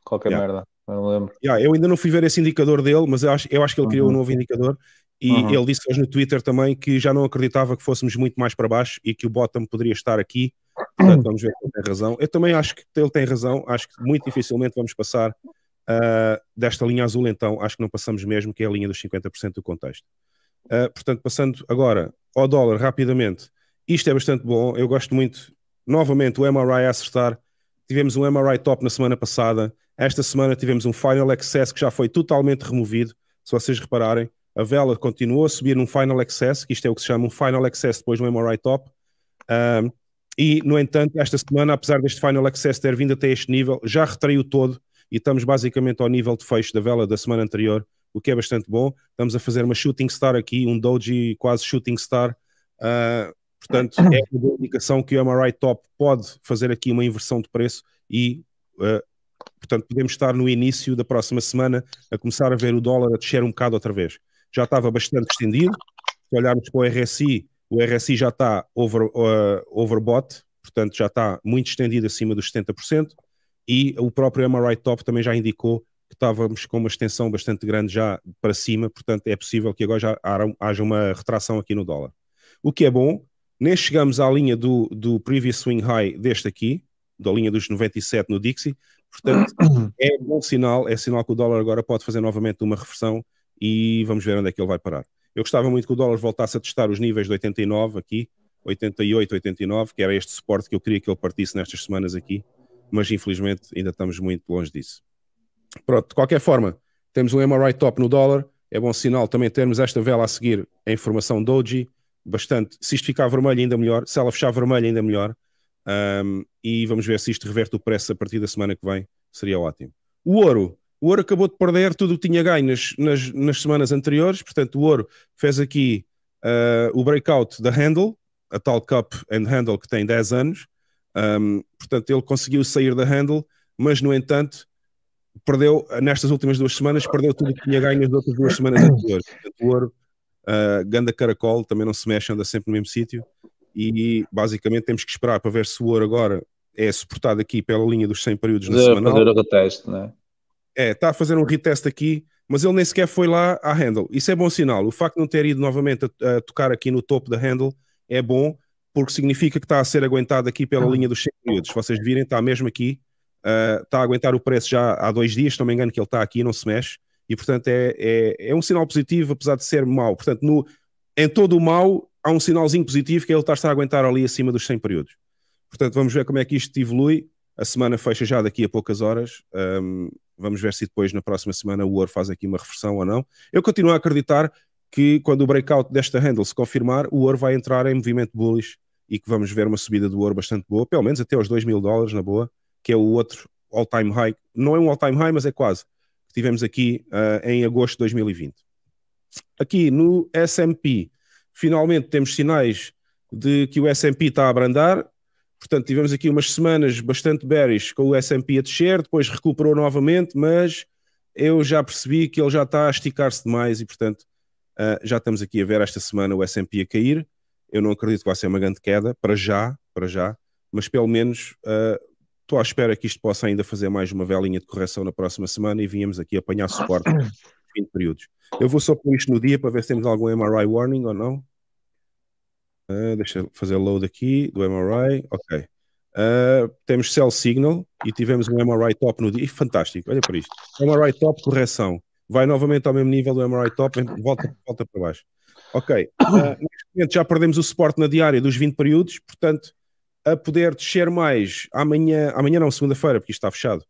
qualquer yeah. merda, não me lembro. Yeah, eu ainda não fui ver esse indicador dele, mas eu acho, eu acho que ele criou uhum. um novo indicador e uhum. ele disse hoje no Twitter também que já não acreditava que fôssemos muito mais para baixo e que o bottom poderia estar aqui Portanto, hum. vamos ver ele tem razão. Eu também acho que ele tem razão. Acho que muito dificilmente vamos passar uh, desta linha azul, então. Acho que não passamos mesmo, que é a linha dos 50% do contexto. Uh, portanto, passando agora ao dólar rapidamente. Isto é bastante bom. Eu gosto muito, novamente, o MRI a acertar. Tivemos um MRI top na semana passada. Esta semana tivemos um Final Excess que já foi totalmente removido. Se vocês repararem, a vela continuou a subir num Final Excess, que isto é o que se chama um Final Excess depois do MRI top. Uh, e, no entanto, esta semana, apesar deste Final Access ter vindo até este nível, já retraiu todo e estamos basicamente ao nível de fecho da vela da semana anterior, o que é bastante bom. Estamos a fazer uma shooting star aqui, um doji quase shooting star. Uh, portanto, é uma indicação que o MRI Top pode fazer aqui uma inversão de preço e, uh, portanto, podemos estar no início da próxima semana a começar a ver o dólar a descer um bocado outra vez. Já estava bastante estendido. Se olharmos para o RSI, o RSI já está over, uh, overbought, portanto já está muito estendido acima dos 70%, e o próprio MRI Top também já indicou que estávamos com uma extensão bastante grande já para cima, portanto é possível que agora já haja uma retração aqui no dólar. O que é bom, nem chegamos à linha do, do previous swing high deste aqui, da linha dos 97 no Dixie, portanto é bom sinal, é sinal que o dólar agora pode fazer novamente uma reversão e vamos ver onde é que ele vai parar. Eu gostava muito que o dólar voltasse a testar os níveis de 89 aqui, 88, 89, que era este suporte que eu queria que ele partisse nestas semanas aqui, mas infelizmente ainda estamos muito longe disso. Pronto, de qualquer forma, temos um MRI top no dólar, é bom sinal também termos esta vela a seguir em formação doji, bastante. Se isto ficar vermelho, ainda melhor. Se ela fechar vermelho, ainda melhor. Um, e vamos ver se isto reverte o preço a partir da semana que vem, seria ótimo. O ouro o ouro acabou de perder tudo o que tinha ganho nas, nas, nas semanas anteriores, portanto, o ouro fez aqui uh, o breakout da Handle, a tal Cup and Handle que tem 10 anos. Um, portanto, ele conseguiu sair da Handle, mas no entanto, perdeu nestas últimas duas semanas, perdeu tudo o que tinha ganho nas outras duas semanas anteriores. Portanto, o ouro, uh, ganda caracol, também não se mexe, anda sempre no mesmo sítio. E basicamente temos que esperar para ver se o ouro agora é suportado aqui pela linha dos 100 períodos na semana. Não Fazer o reteste, né? É, está a fazer um retest aqui, mas ele nem sequer foi lá à handle. Isso é bom sinal. O facto de não ter ido novamente a, a tocar aqui no topo da handle é bom, porque significa que está a ser aguentado aqui pela uhum. linha dos 100 períodos. Vocês virem, está mesmo aqui, uh, ah, está a aguentar o preço já há dois dias, se não me engano que ele está aqui, não se mexe, e portanto é, é, é um sinal positivo, apesar de ser mau. Portanto, no, em todo o mau, há um sinalzinho positivo que é ele está a aguentar ali acima dos 100 períodos. Portanto, vamos ver como é que isto evolui. A semana fecha já daqui a poucas horas. Um, Vamos ver se depois, na próxima semana, o ouro faz aqui uma reversão ou não. Eu continuo a acreditar que quando o breakout desta handle se confirmar, o ouro vai entrar em movimento bullish e que vamos ver uma subida do ouro bastante boa, pelo menos até aos 2 mil dólares na boa, que é o outro all-time high. Não é um all-time high, mas é quase. Que tivemos aqui uh, em agosto de 2020. Aqui no S&P, finalmente temos sinais de que o S&P está a abrandar. Portanto, tivemos aqui umas semanas bastante bearish com o S&P a descer, depois recuperou novamente, mas eu já percebi que ele já está a esticar-se demais e, portanto, uh, já estamos aqui a ver esta semana o S&P a cair. Eu não acredito que vai ser uma grande queda, para já, para já, mas pelo menos uh, estou à espera que isto possa ainda fazer mais uma velinha de correção na próxima semana e viemos aqui apanhar suporte em períodos. Eu vou só pôr isto no dia para ver se temos algum MRI warning ou não. Uh, deixa eu fazer load aqui do MRI. Ok. Uh, temos Cell Signal e tivemos um MRI top no dia. Fantástico, olha para isto. MRI top, correção. Vai novamente ao mesmo nível do MRI top, volta, volta para baixo. Ok. Uh, neste momento já perdemos o suporte na diária dos 20 períodos, portanto, a poder descer mais amanhã, amanhã não, segunda-feira, porque isto está fechado.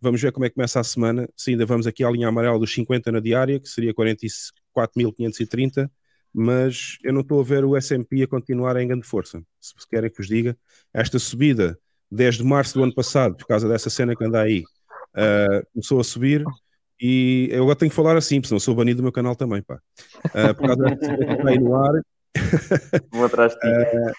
Vamos ver como é que começa a semana. Se ainda vamos aqui à linha amarela dos 50 na diária, que seria 44.530 mas eu não estou a ver o S&P a continuar em grande força, se querem que os diga. Esta subida, desde março do ano passado, por causa dessa cena que anda aí, uh, começou a subir e eu agora tenho que falar assim, porque senão sou banido do meu canal também, pá. Uh, por causa dessa cena que está aí no ar... Vou atrás de ti. Uh,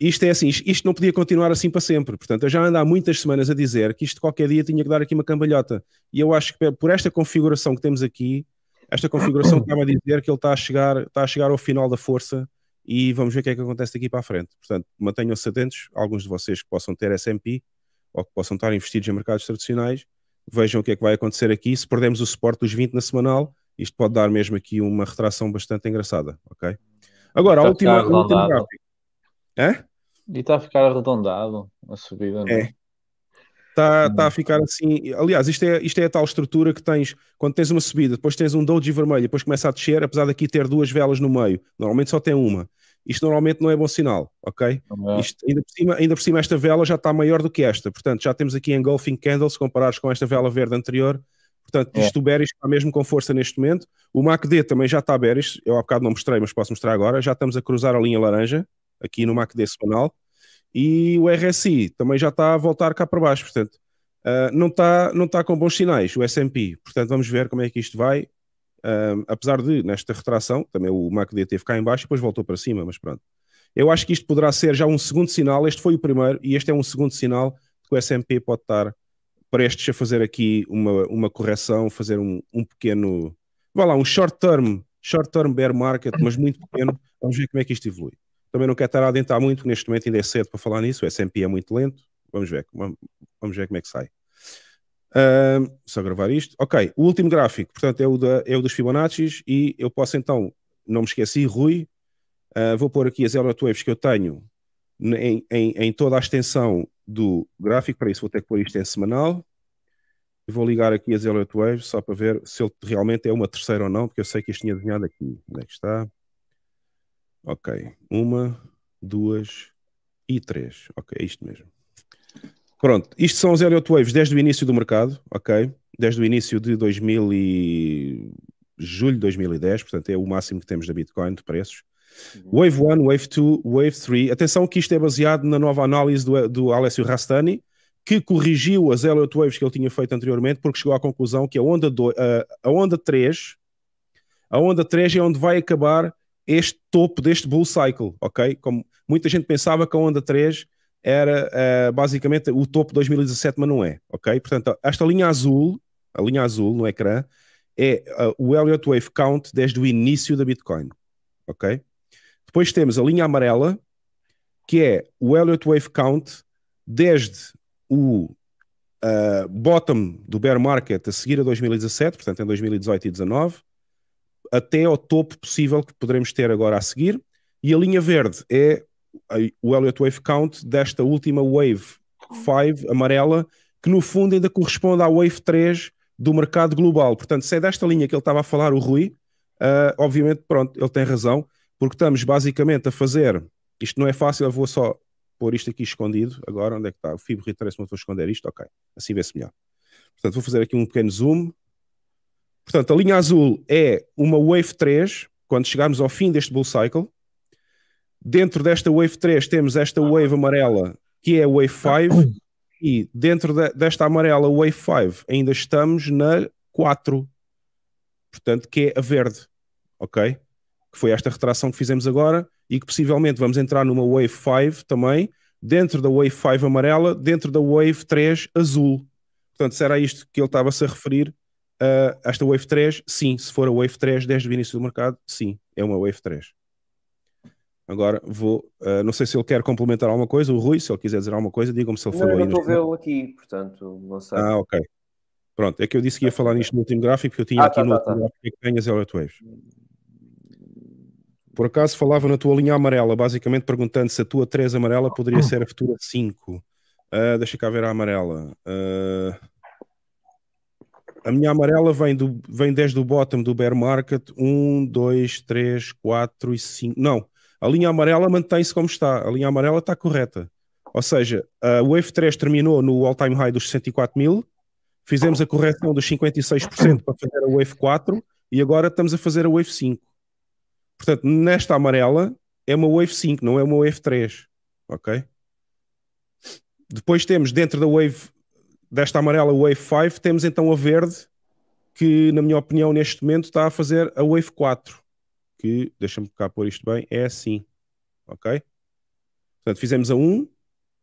isto é assim, isto não podia continuar assim para sempre. Portanto, eu já ando há muitas semanas a dizer que isto qualquer dia tinha que dar aqui uma cambalhota. E eu acho que por esta configuração que temos aqui, esta configuração acaba a dizer que ele está a, chegar, está a chegar ao final da força e vamos ver o que é que acontece daqui para a frente. Portanto, mantenham-se atentos, alguns de vocês que possam ter SMP ou que possam estar investidos em mercados tradicionais, vejam o que é que vai acontecer aqui. Se perdemos o suporte dos 20 na semanal, isto pode dar mesmo aqui uma retração bastante engraçada, ok? Agora, a última, a última gráfica. Hã? E está a ficar arredondado a subida, não é? é está uhum. tá a ficar assim. Aliás, isto é, isto é a tal estrutura que tens quando tens uma subida, depois tens um doji vermelho, depois começa a descer, apesar daqui ter duas velas no meio, normalmente só tem uma. Isto normalmente não é bom sinal, ok? É. Isto, ainda, por cima, ainda por cima, esta vela já está maior do que esta, portanto, já temos aqui engulfing candle se com esta vela verde anterior. Portanto, é. isto é. o bearish está mesmo com força neste momento. O MACD também já está bearish, eu há bocado não mostrei, mas posso mostrar agora. Já estamos a cruzar a linha laranja aqui no MACD semanal e o RSI também já está a voltar cá para baixo, portanto, uh, não, está, não está com bons sinais o S&P, portanto vamos ver como é que isto vai, uh, apesar de nesta retração, também o MACD teve cá em baixo e depois voltou para cima, mas pronto. Eu acho que isto poderá ser já um segundo sinal, este foi o primeiro e este é um segundo sinal que o S&P pode estar prestes a fazer aqui uma, uma correção, fazer um, um pequeno, vá lá, um short term, short term bear market, mas muito pequeno, vamos ver como é que isto evolui. Também não quero estar a adentrar muito, neste momento ainda é cedo para falar nisso, o S&P é muito lento, vamos ver, vamos ver como é que sai. Uh, só gravar isto. Ok, o último gráfico, portanto, é o, da, é o dos Fibonacci e eu posso então, não me esqueci, Rui, uh, vou pôr aqui as Elliot Waves que eu tenho em, em, em, toda a extensão do gráfico, para isso vou ter que pôr isto em semanal. Vou ligar aqui as Elliot Waves só para ver se ele realmente é uma terceira ou não, porque eu sei que isto tinha desenhado aqui. Onde é que está? Ok. Uma, duas e três. Ok, é isto mesmo. Pronto, isto são as Elliott Waves desde o início do mercado, ok? Desde o início de 2000 e... julho de 2010, portanto é o máximo que temos da Bitcoin de preços. Uhum. Wave 1, Wave 2, Wave 3. Atenção que isto é baseado na nova análise do, do Alessio Rastani, que corrigiu as Elliott Waves que ele tinha feito anteriormente, porque chegou à conclusão que a onda, do, a, a onda 3 a onda 3 é onde vai acabar este topo deste bull cycle, ok? Como muita gente pensava que a onda 3 era uh, basicamente o topo 2017, mas não é, ok? Portanto, esta linha azul, a linha azul no ecrã, é uh, o Elliott Wave Count desde o início da Bitcoin, ok? Depois temos a linha amarela, que é o Elliott Wave Count desde o uh, bottom do bear market a seguir a 2017, portanto em 2018 e 2019, até ao topo possível que poderemos ter agora a seguir. E a linha verde é o Elliott Wave Count desta última Wave 5 amarela, que no fundo ainda corresponde à Wave 3 do mercado global. Portanto, se é desta linha que ele estava a falar, o Rui, uh, obviamente, pronto, ele tem razão, porque estamos basicamente a fazer. Isto não é fácil, eu vou só pôr isto aqui escondido. Agora, onde é que está? O Fibro Retrace, não estou a esconder isto? Ok, assim vê-se melhor. Portanto, vou fazer aqui um pequeno zoom Portanto, a linha azul é uma Wave 3, quando chegarmos ao fim deste bull cycle. Dentro desta Wave 3 temos esta Wave amarela, que é a Wave 5. E dentro de, desta amarela Wave 5 ainda estamos na 4. Portanto, que é a verde. Ok? Que foi esta retração que fizemos agora e que possivelmente vamos entrar numa Wave 5 também, dentro da Wave 5 amarela, dentro da Wave 3 azul. Portanto, se era isto que ele estava-se a referir, Uh, esta Wave 3, sim, se for a Wave 3 desde o início do mercado, sim, é uma Wave 3. Agora vou, uh, não sei se ele quer complementar alguma coisa, o Rui, se ele quiser dizer alguma coisa, digam-me se ele falou falou. Eu não estou vendo vê-lo aqui, portanto, não sei. Ah, ok. Pronto, é que eu disse que ia tá, falar tá, nisto tá. no último gráfico, porque eu tinha ah, aqui tá, no tá, último tá. gráfico que tenho as Waves. Por acaso falava na tua linha amarela, basicamente perguntando se a tua 3 amarela poderia ser a futura 5. Uh, ah, deixa cá ver a amarela. Uh, a minha amarela vem, do, vem desde o bottom do bear market. 1, 2, 3, 4 e 5. Não, a linha amarela mantém-se como está. A linha amarela está correta. Ou seja, a Wave 3 terminou no all-time high dos 64 mil. Fizemos a correção dos 56% para fazer a Wave 4 e agora estamos a fazer a Wave 5. Portanto, nesta amarela é uma Wave 5, não é uma Wave 3. Ok? Depois temos dentro da Wave desta amarela Wave 5, temos então a verde, que na minha opinião neste momento está a fazer a Wave 4, que, deixa-me cá pôr isto bem, é assim, ok? Portanto, fizemos a 1,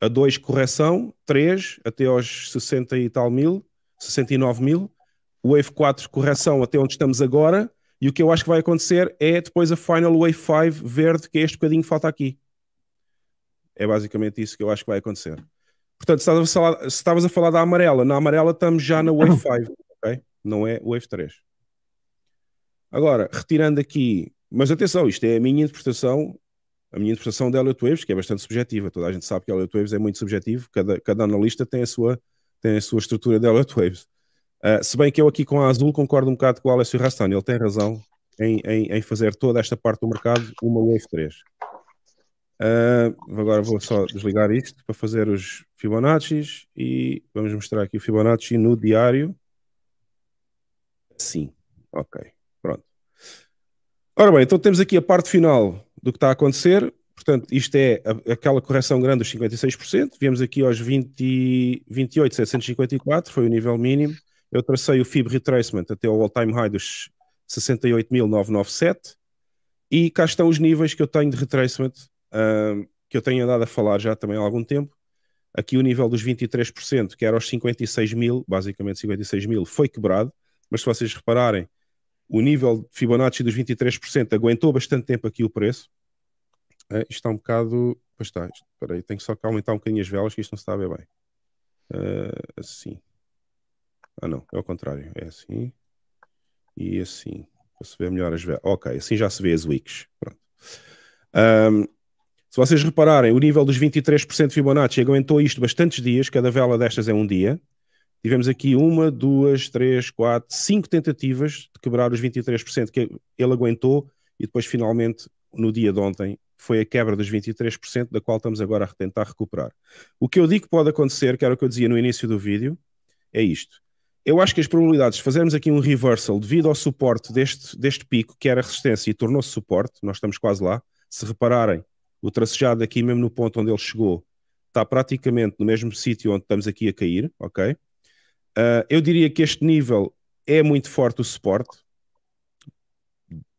a 2 correção, 3 até aos 60 e tal mil, 69 mil, Wave 4 correção até onde estamos agora, e o que eu acho que vai acontecer é depois a Final Wave 5 verde, que é este bocadinho que falta aqui. É basicamente isso que eu acho que vai acontecer. Portanto, se estavas a, falar da amarela, na amarela estamos já na Wave 5, ok? Não é Wave 3. Agora, retirando aqui, mas atenção, isto é a minha interpretação, a minha interpretação da Elliot Waves, que é bastante subjetiva, toda a gente sabe que a Elliot Waves é muito subjetivo, cada, cada analista tem a sua, tem a sua estrutura da Elliot Waves. Uh, se bem que eu aqui com a Azul concordo um bocado com o Alessio Rastani, ele tem razão em, em, em fazer toda esta parte do mercado uma Wave 3. Uh, agora vou só desligar isto para fazer os Fibonaccis e vamos mostrar aqui o Fibonacci no diário. Sim, ok, pronto. Ora bem, então temos aqui a parte final do que está a acontecer. Portanto, isto é a, aquela correção grande dos 56%. Viemos aqui aos 28,754, foi o nível mínimo. Eu tracei o FIB retracement até o all-time high dos 68.997. E cá estão os níveis que eu tenho de retracement que eu tenho andado a falar já também há algum tempo. Aqui o nível dos 23%, que era aos 56 mil, basicamente 56 mil, foi quebrado, mas se vocês repararem, o nível de Fibonacci dos 23% aguentou bastante tempo aqui o preço. Uh, isto está um bocado. Pois está, isto, peraí, tenho só que aumentar um bocadinho as velas, que isto não se está a ver bem. Uh, assim. Ah, não, é ao contrário. É assim. E assim. Para se ver melhor as velas. Ok, assim já se vê as wicks. Pronto. Um, se vocês repararem, o nível dos 23% de Fibonacci aguentou isto bastantes dias, cada vela destas é um dia. Tivemos aqui uma, duas, três, quatro, cinco tentativas de quebrar os 23% que ele aguentou e depois finalmente, no dia de ontem, foi a quebra dos 23%, da qual estamos agora a tentar recuperar. O que eu digo que pode acontecer, que era o que eu dizia no início do vídeo, é isto. Eu acho que as probabilidades de fazermos aqui um reversal devido ao suporte deste, deste pico, que era resistência e tornou-se suporte, nós estamos quase lá. Se repararem, o tracejado aqui mesmo no ponto onde ele chegou está praticamente no mesmo sítio onde estamos aqui a cair, ok? Uh, eu diria que este nível é muito forte o suporte,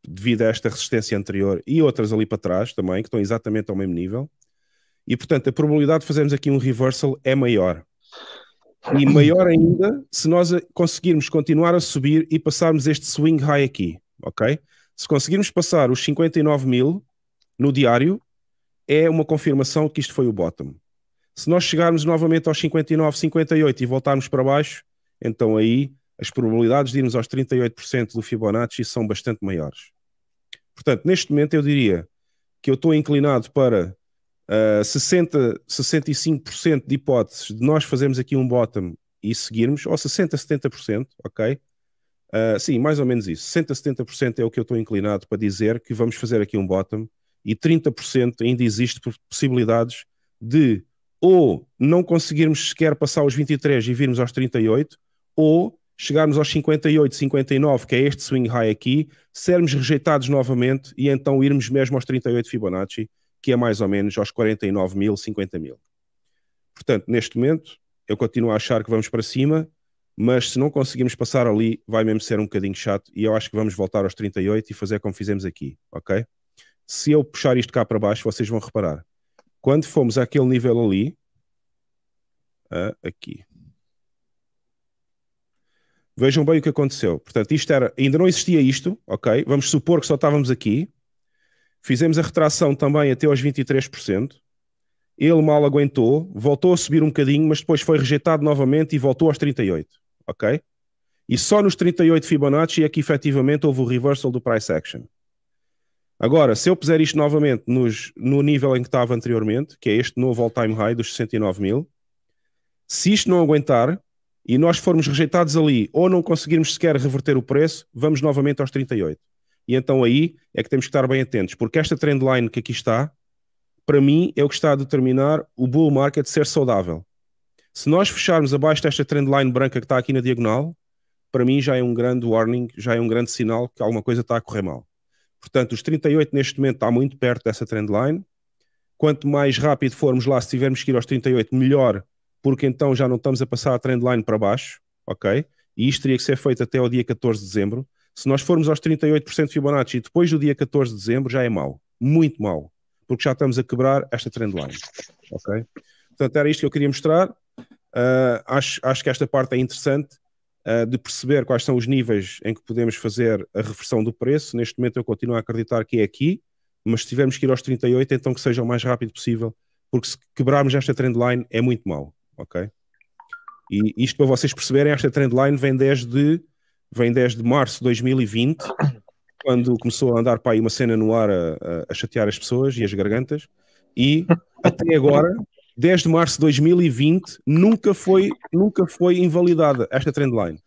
devido a esta resistência anterior e outras ali para trás também, que estão exatamente ao mesmo nível. E portanto, a probabilidade de fazermos aqui um reversal é maior. E maior ainda se nós conseguirmos continuar a subir e passarmos este swing high aqui, ok? Se conseguirmos passar os 59 mil no diário, é uma confirmação que isto foi o bottom. Se nós chegarmos novamente aos 59, 58 e voltarmos para baixo, então aí as probabilidades de irmos aos 38% do Fibonacci são bastante maiores. Portanto, neste momento eu diria que eu estou inclinado para uh, 60, 65% de hipóteses de nós fazermos aqui um bottom e seguirmos, ou 60, 70%, ok? Uh, sim, mais ou menos isso. 60, 70% é o que eu estou inclinado para dizer que vamos fazer aqui um bottom e 30% ainda existe possibilidades de ou não conseguirmos sequer passar os 23 e virmos aos 38, ou chegarmos aos 58, 59, que é este swing high aqui, sermos rejeitados novamente e então irmos mesmo aos 38 Fibonacci, que é mais ou menos aos 49 mil, 50 mil. Portanto, neste momento, eu continuo a achar que vamos para cima, mas se não conseguirmos passar ali, vai mesmo ser um bocadinho chato e eu acho que vamos voltar aos 38 e fazer como fizemos aqui, ok? se eu puxar isto cá para baixo, vocês vão reparar. Quando fomos àquele nível ali, ah, aqui. Vejam bem o que aconteceu. Portanto, isto era, ainda não existia isto, ok? Vamos supor que só estávamos aqui. Fizemos a retração também até aos 23%. Ele mal aguentou, voltou a subir um bocadinho, mas depois foi rejeitado novamente e voltou aos 38, ok? E só nos 38 Fibonacci é que efetivamente houve o reversal do price action. Agora, se eu puser isto novamente nos, no nível em que estava anteriormente, que é este novo all-time high dos 69 mil, se isto não aguentar e nós formos rejeitados ali ou não conseguirmos sequer reverter o preço, vamos novamente aos 38. E então aí é que temos que estar bem atentos, porque esta trendline que aqui está, para mim, é o que está a determinar o bull market ser saudável. Se nós fecharmos abaixo desta trendline branca que está aqui na diagonal, para mim já é um grande warning, já é um grande sinal que alguma coisa está a correr mal. Portanto, os 38 neste momento está muito perto dessa trendline. Quanto mais rápido formos lá, se tivermos que ir aos 38, melhor, porque então já não estamos a passar a trendline para baixo, ok? E isto teria que ser feito até o dia 14 de dezembro. Se nós formos aos 38% de Fibonacci e depois do dia 14 de dezembro, já é mau, muito mau, porque já estamos a quebrar esta trendline, ok? Portanto, era isto que eu queria mostrar. Uh, acho, acho que esta parte é interessante eh, de perceber quais são os níveis em que podemos fazer a reversão do preço. Neste momento eu continuo a acreditar que é aqui, mas se tivermos que ir aos 38, então que seja o mais rápido possível, porque se quebrarmos esta trendline é muito mal ok? E isto para vocês perceberem, esta trendline vem desde, vem desde março de 2020, quando começou a andar para aí uma cena no ar a, a, a chatear as pessoas e as gargantas, e até agora, 10 de março de 2020, nunca foi, nunca foi invalidada esta trendline.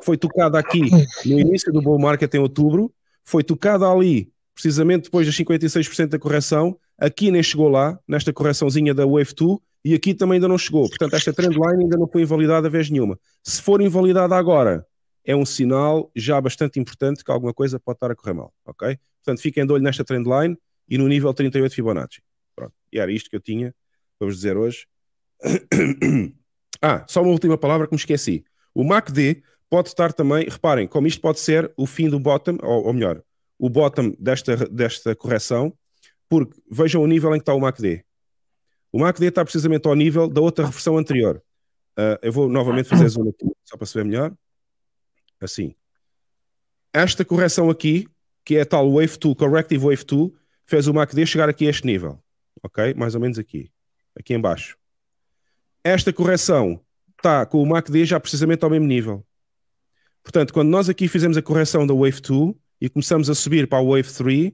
Foi tocada aqui no início do bull market em outubro, foi tocada ali, precisamente depois das 56% da correção, aqui nem chegou lá, nesta correçãozinha da Wave 2, e aqui também ainda não chegou. Portanto, esta trendline ainda não foi invalidada vez nenhuma. Se for invalidada agora, é um sinal já bastante importante que alguma coisa pode estar a correr mal, ok? Portanto, fiquem de olho nesta trendline e no nível 38 Fibonacci. Pronto, e era isto que eu tinha vamos dizer hoje. Ah, só uma última palavra que me esqueci. O MACD pode estar também, reparem, como isto pode ser o fim do bottom, ou, ou melhor, o bottom desta, desta correção, porque vejam o nível em que está o MACD. O MACD está precisamente ao nível da outra reversão anterior. Uh, eu vou novamente fazer zoom aqui, só para se ver melhor. Assim. Esta correção aqui, que é a tal Wave 2, Corrective Wave 2, fez o MACD chegar aqui a este nível. Ok? Mais ou menos aqui aqui embaixo. Esta correção está com o MACD já precisamente ao mesmo nível. Portanto, quando nós aqui fizemos a correção da Wave 2 e começamos a subir para a Wave 3,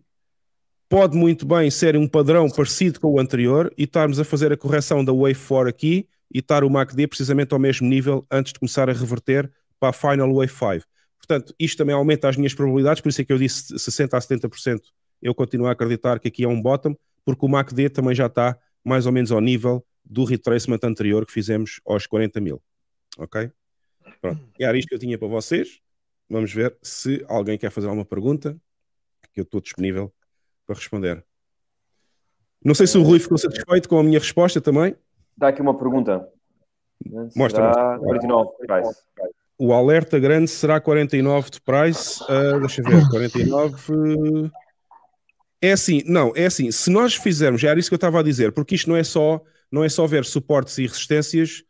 pode muito bem ser um padrão parecido com o anterior e estarmos a fazer a correção da Wave 4 aqui e estar o MACD precisamente ao mesmo nível antes de começar a reverter para a Final Wave 5. Portanto, isto também aumenta as minhas probabilidades, por isso é que eu disse 60% a 70%. Eu continuo a acreditar que aqui é um bottom, porque o MACD também já está mais ou menos ao nível do retracement anterior que fizemos aos 40 mil. Ok? Pronto. E era isto que eu tinha para vocês. Vamos ver se alguém quer fazer alguma pergunta, que eu estou disponível para responder. Não sei se o Rui ficou satisfeito com a minha resposta também. Dá aqui uma pergunta. Mostra. Será 49 price. O alerta grande será 49 de price. Uh, deixa eu ver, 49. É assim, não, é assim, se nós fizermos, já era isso que eu estava a dizer, porque isto não é só, não é só ver suportes e resistências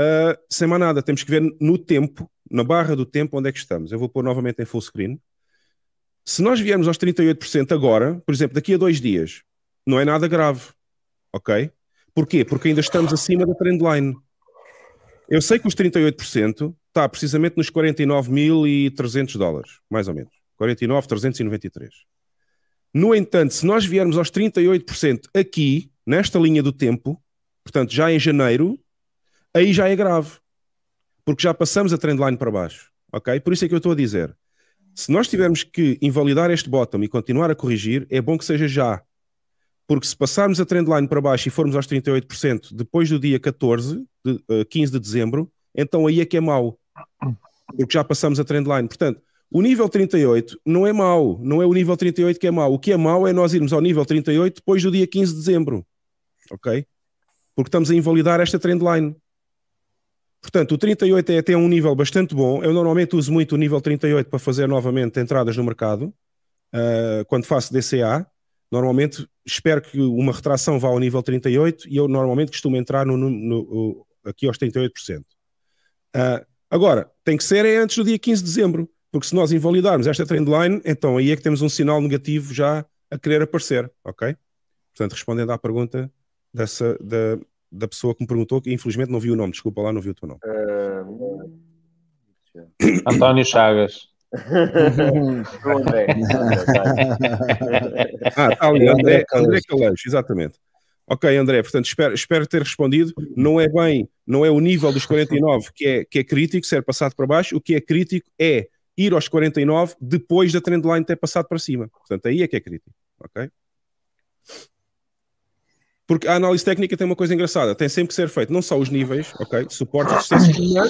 uh, sem mais nada, temos que ver no tempo, na barra do tempo, onde é que estamos. Eu vou pôr novamente em full screen. Se nós viermos aos 38% agora, por exemplo, daqui a dois dias, não é nada grave, ok? Porquê? Porque ainda estamos acima da trendline. Eu sei que os 38% está precisamente nos 49.300 dólares, mais ou menos. 49.393. No entanto, se nós viermos aos 38% aqui, nesta linha do tempo, portanto, já em janeiro, aí já é grave, porque já passamos a trendline para baixo, ok? Por isso é que eu estou a dizer, se nós tivermos que invalidar este bottom e continuar a corrigir, é bom que seja já, porque se passarmos a trendline para baixo e formos aos 38% depois do dia 14, de, uh, eh, 15 de dezembro, então aí é que é mau, porque já passamos a trendline. Portanto, o nível 38 não é mau, não é o nível 38 que é mau. O que é mau é nós irmos ao nível 38 depois do dia 15 de dezembro, ok? Porque estamos a invalidar esta trendline. Portanto, o 38 é até um nível bastante bom. Eu normalmente uso muito o nível 38 para fazer novamente entradas no mercado, uh, quando faço DCA. Normalmente espero que uma retração vá ao nível 38 e eu normalmente costumo entrar no, no, no aqui aos 38%. Uh, ah, agora, tem que ser é antes do dia 15 de dezembro. Porque se nós invalidarmos esta trendline, então aí é que temos um sinal negativo já a querer aparecer, ok? Portanto, respondendo à pergunta dessa, da, da pessoa que me perguntou, que infelizmente não vi o nome, desculpa lá, não vi o teu nome. Uh... António Chagas. André. ah, tá ali, é André, André exatamente. Ok, André, portanto, espero, espero, ter respondido. Não é bem, não é o nível dos 49 que é, que é crítico, ser é passado para baixo. O que é crítico é ir aos 49 depois da trendline ter passado para cima. Portanto, aí é que é crítico, ok? Porque a análise técnica tem uma coisa engraçada, tem sempre que ser feito não só os níveis, ok? Suporte, ah, resistência, é?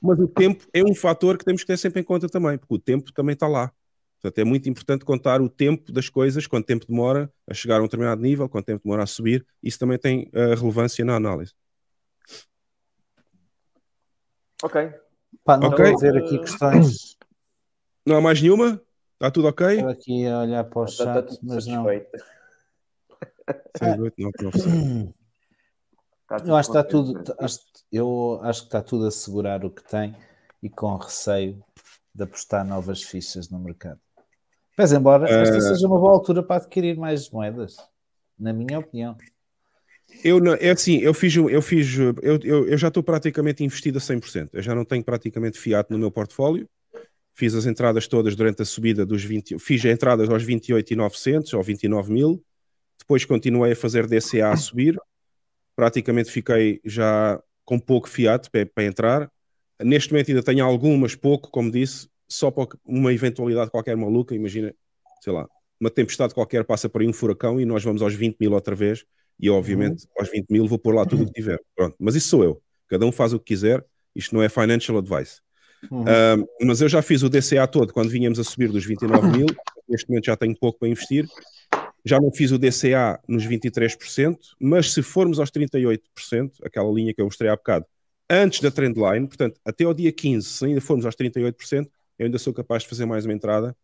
mas o tempo é um fator que temos que ter sempre em conta também, porque o tempo também está lá. Portanto, é muito importante contar o tempo das coisas, quanto tempo demora a chegar a um determinado nível, quanto tempo demora a subir, isso também tem uh, relevância na análise. Ok. Para não okay. dizer aqui questões não há mais nenhuma? Está tudo ok? Estou aqui a olhar para o chat, mas não. Eu acho que está tudo, acho, eu acho que está tudo a segurar o que tem e com receio de apostar novas fichas no mercado. Mas embora esta uh, seja uma boa altura para adquirir mais moedas, na minha opinião. Eu não, é assim, eu fiz, eu fiz, eu, eu, eu já estou praticamente investido a 100%. Eu já não tenho praticamente fiat no meu portfólio fiz as entradas todas durante a subida dos 20, fiz entradas aos 28.900 ou 29 mil, depois continuei a fazer DCA a subir, praticamente fiquei já com pouco fiat para, para entrar, neste momento ainda tenho algumas, pouco, como disse, só para uma eventualidade qualquer maluca, imagina, sei lá, uma tempestade qualquer passa por aí um furacão e nós vamos aos 20 mil outra vez, e obviamente uhum. aos 20 mil vou pôr lá tudo o que tiver, pronto, mas isso sou eu, cada um faz o que quiser, isto não é financial advice. Uhum. Uh, mas eu já fiz o DCA todo quando vínhamos a subir dos 29 mil. Neste momento já tenho pouco para investir. Já não fiz o DCA nos 23%, mas se formos aos 38%, aquela linha que eu mostrei há bocado, antes da trendline, portanto, até ao dia 15, se ainda formos aos 38%, eu ainda sou capaz de fazer mais uma entrada,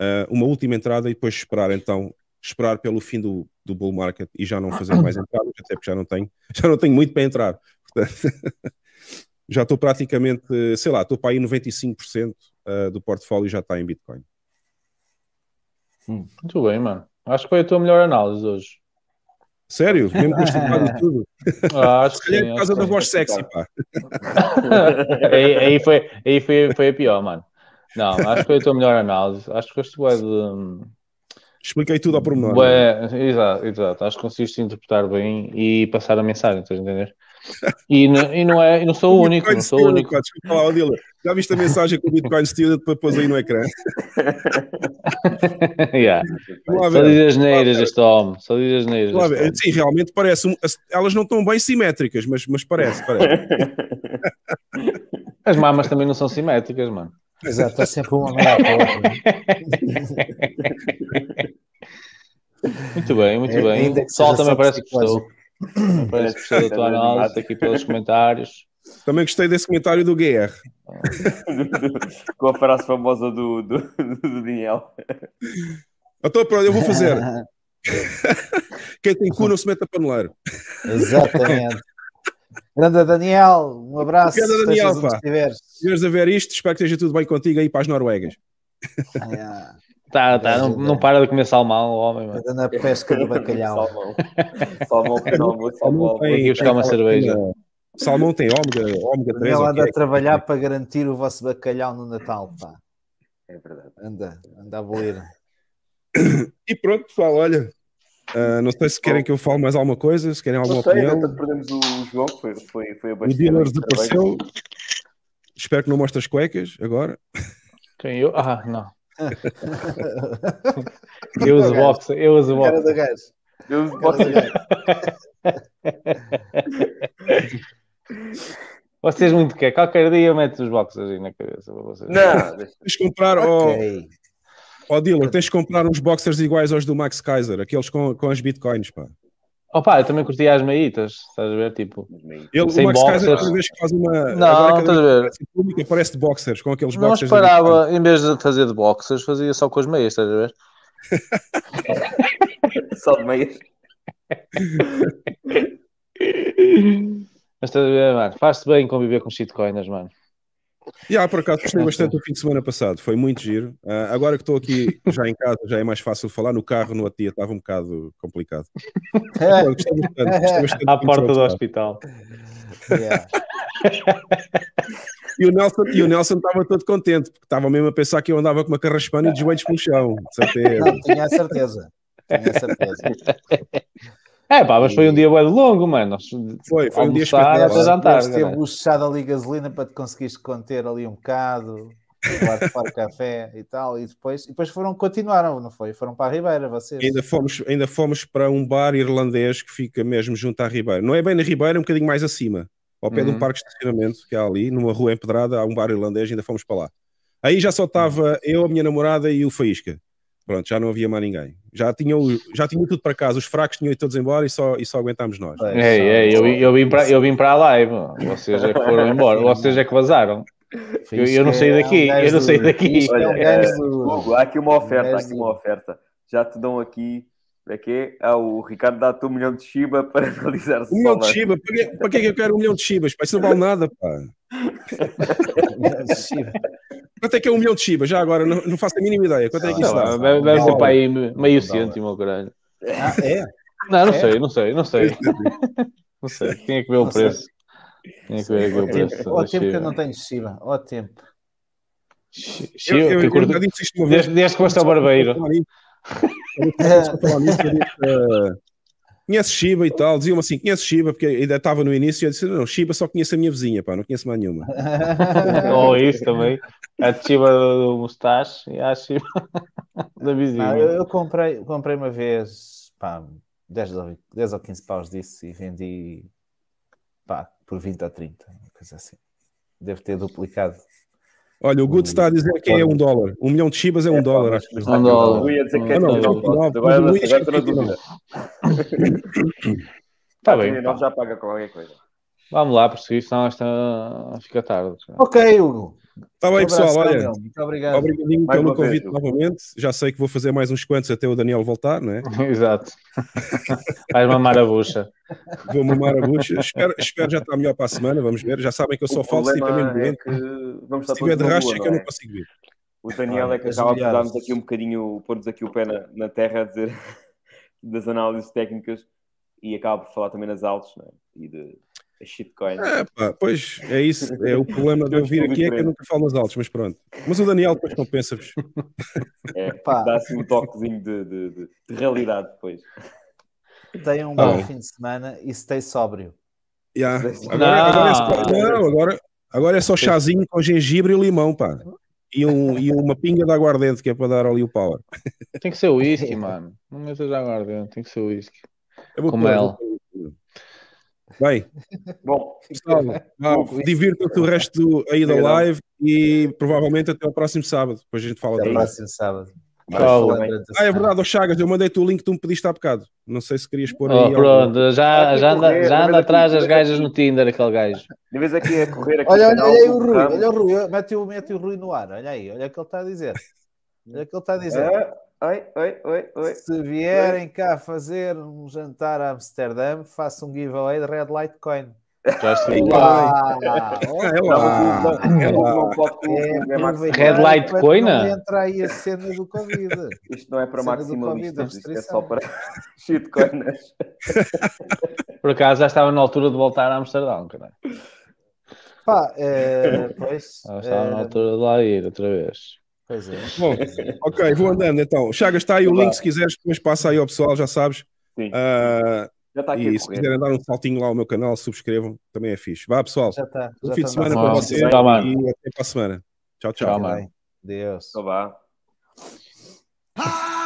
uh, uma última entrada e depois esperar então esperar pelo fim do, do bull market e já não fazer mais entradas, até porque já não tenho, já não tenho muito para entrar. Portanto... já estou praticamente, sei lá, estou para aí 95% ah, do portfólio já está em Bitcoin. Hum, muito bem, mano. Acho que foi a tua melhor análise hoje. Sério? Mesmo com este tudo? Ah, acho Se calhar é por causa da voz sexy, pá. aí, aí, foi, aí foi, foi a pior, mano. Não, acho que foi a tua melhor análise. Acho que este foi de... Hum, Expliquei tudo ao pormenor. É? exato, exato. Acho que conseguiste interpretar bem e passar a mensagem, estás a entender? E, não, e não, é, e não sou o único. Não sou único. Pá, desculpa lá, Odila. Já viste a mensagem que o Bitcoin Steelers depois pôs aí no ecrã? yeah. Só diz as neiras este homem. Só diz as neiras. Sim, realmente parece. elas não estão bem simétricas, mas, mas parece. parece. as mamas também não são simétricas, mano. Exato, é sempre uma melhor é? Muito bem, muito é, bem. O sol também parece que estou Parece gostar a tua análise aqui pelos comentários. Também gostei desse comentário do GR. Com a frase famosa do, do, do Daniel. Então, pronto, eu vou fazer. Quem tem cu não se mete a paneleiro. Exatamente. Grande Daniel, um abraço. Grande Daniel, pá. Se estiveres a ver isto, espero que esteja tudo bem contigo aí para as Noruegas. Ah, yeah. Tá, tá, não, não para de comer salmão, o homem. Mano. Anda na é pesca de bacalhau. salmão. Salmão para almoço, salmão. Vou buscar uma cerveja. Salmão tem ômega, ômega 3. Ele anda a trabalhar para garantir o vosso bacalhau no Natal, pá. É verdade. Anda, anda a bolir. E pronto, pessoal, olha. Uh, não sei se querem que eu fale mais alguma coisa, se querem alguma não sei, opinião. Não perdemos o João, que foi, foi, foi a O Dealers desapareceu. Espero que não mostre as cuecas agora. Quem eu? Ah, não. eu uso box, eu uso box. Cara do gajo. Eu uso Vocês muito querem. É? qualquer dia meto os boxers aí na cabeça para vocês. Não, tens de comprar okay. Ó, ó Dilo, tens de comprar uns boxers iguais aos do Max Kaiser, aqueles com, com as bitcoins, pá. Opa, eu também curti as meitas, estás a ver? Tipo, ele, sem o Max boxers. Kaiser, cada vez que faz uma. Não, agora, estás a ver? Pública, parece de boxers, com aqueles não boxers. Mas parava, em vez de fazer de boxers, fazia só com as meias, estás a ver? só de meias. Mas estás a ver, mano? Faz-te bem conviver com shitcoiners, mano. Yeah, por acaso gostei bastante do fim de semana passado, foi muito giro. Uh, agora que estou aqui já em casa, já é mais fácil falar. No carro, no outro dia, estava um bocado complicado. Eu gostei bastante, gostei bastante à porta do hospital. E o Nelson e o Nelson estava todo contente, porque estava mesmo a pensar que eu andava com uma carraspana e de joelhos o chão. Não, tinha a certeza. Tinha a certeza. É pá, mas foi um dia bem longo, mano. Foi, foi um dia espetacular. Até ter né? buchado ali gasolina para te conseguires conter ali um bocado, para café e tal, e depois, e depois foram, continuaram, não foi? Foram para a Ribeira, vocês. Ainda fomos, ainda fomos para um bar irlandês que fica mesmo junto à Ribeira. Não é bem na Ribeira, é um bocadinho mais acima, ao pé uhum. de um uhum. parque de estacionamento que há ali, numa rua empedrada, há um bar irlandês, ainda fomos para lá. Aí já só estava uhum. eu, a minha namorada e o Faísca. Pronto, já não havia mais ninguém. Já tinham, já tinham tudo para casa, os fracos tinham ido todos embora e só, e só aguentámos nós. É, é, é eu, eu, vim para, eu vim para a live, vocês é que foram embora, vocês é que vazaram. Eu, é eu não saí daqui, eu não saí daqui. Olha, é, é há aqui uma oferta, há aqui uma oferta. Já te dão aqui é que é o Ricardo dá-te um milhão de Shiba para analisar Um milhão de Shiba? Para que, para que é que eu quero um milhão de Shibas? Para isso não vale nada, pá. Quanto é que é um milhão de Shiba? Já agora, não, não faço a mínima ideia. Quanto é que isso dá? Deve, ser para aí meio cêntimo, ou caralho. Ah, é? Não, não é? sei, não sei, não sei. não sei, tinha que ver o não preço. Sei. Tinha que ver, o preço. Ó tempo que eu não tenho Shiba, ó tempo. Shiba, eu, eu, eu, eu, eu, desde, desde que foste ao barbeiro. É, conhece Shiba e tal, diziam assim, conhece Shiba, porque ainda estava no início, eu disse, não, Shiba só conheço a minha vizinha, pá, não conheço mais nenhuma. Ou oh, isso também, a Shiba do Mustache e a Shiba da vizinha. eu, comprei, comprei uma vez, pá, 10, 10 ou 15 paus disso e vendi, pá, por 20 a 30, coisa assim. Deve ter duplicado Olha, o Good está a dizer que é um dólar. Um milhão de chibas é um é, dólar, acho que é. Um dólar. Eu ia dizer que é ah, não, então é não, Está tá bem. Não já paga qualquer coisa. Vamos lá, porque senão esta, fica tarde. Ok, Hugo. Está bem, um pessoal. Olha, Muito obrigado. Obrigadinho mais pelo convite vez, novamente. Já sei que vou fazer mais uns quantos até o Daniel voltar, não é? Exato. Vais mamar a bucha. Vou mamar a bucha. Espero, espero já estar melhor para a semana, vamos ver. Já sabem que eu só falo é se tiver mesmo doente. Se estiver de racha, é que eu não é? consigo vir. O Daniel é que acaba por dar-nos aqui um bocadinho, pôr-nos aqui o pé na, na terra a dizer das análises técnicas e acaba por falar também nas altas, não é? E de shitcoin. É, pá, pois é isso. É o problema de ouvir aqui é que eu nunca falo nas altos, mas pronto. Mas o Daniel depois compensa-vos. É, dá-se um toquezinho de, de, de, de realidade depois. Tenham um tá bom fim de semana e stay sóbrio. Yeah. Agora, não. É agora, é só, não, agora, agora é só chazinho com gengibre e limão, pá. E, um, e uma pinga de aguardente que é para dar ali o power. Tem que ser whisky, mano. Não seja aguardente, tem que ser whisky. Como ela. Bem, bom, pessoal, divirtam-te o resto aí da live e provavelmente até o próximo sábado. Depois a gente fala. Até o próximo sábado. Cool. Ah, é verdade, oh Chagas, eu mandei-te o link que tu me pediste há bocado. Não sei se querias pôr oh, aí. Pronto, já, já anda, já anda atrás das gajas no Tinder, aquele gajo. De vez aqui a correr aqui. Olha, olha, olha aí o Rui, olha o Rui, mete o, mete o Rui no ar, olha aí, olha o que ele está a dizer. Olha o que ele está a dizer. É. Oi, oi, oi, oi. Se vierem oi. cá fazer um jantar a Amsterdã, faço um giveaway de Red Light Coin. Já sei. Uá, é é Red Light Coin? entra aí a cena do Covid. Isto não é para maximalistas, isto é só para shitcoins. Por acaso já estava na altura de voltar a Amsterdão, caralho. Pá, é, pois. Já estava é... na eh, altura de lá ir outra vez. Pois é. Bom, ok, vou andando então. Chagas, está aí o link se quiseres, mas passa aí ao pessoal, já sabes. Sim. Uh, já está aqui. E se quiserem dar um saltinho lá ao meu canal, subscrevam, também é fixe. Vá, pessoal. Já está. fim tá de semana para vocês e até para a semana. Tchau, tchau. tchau Deus. Então vá. Ah!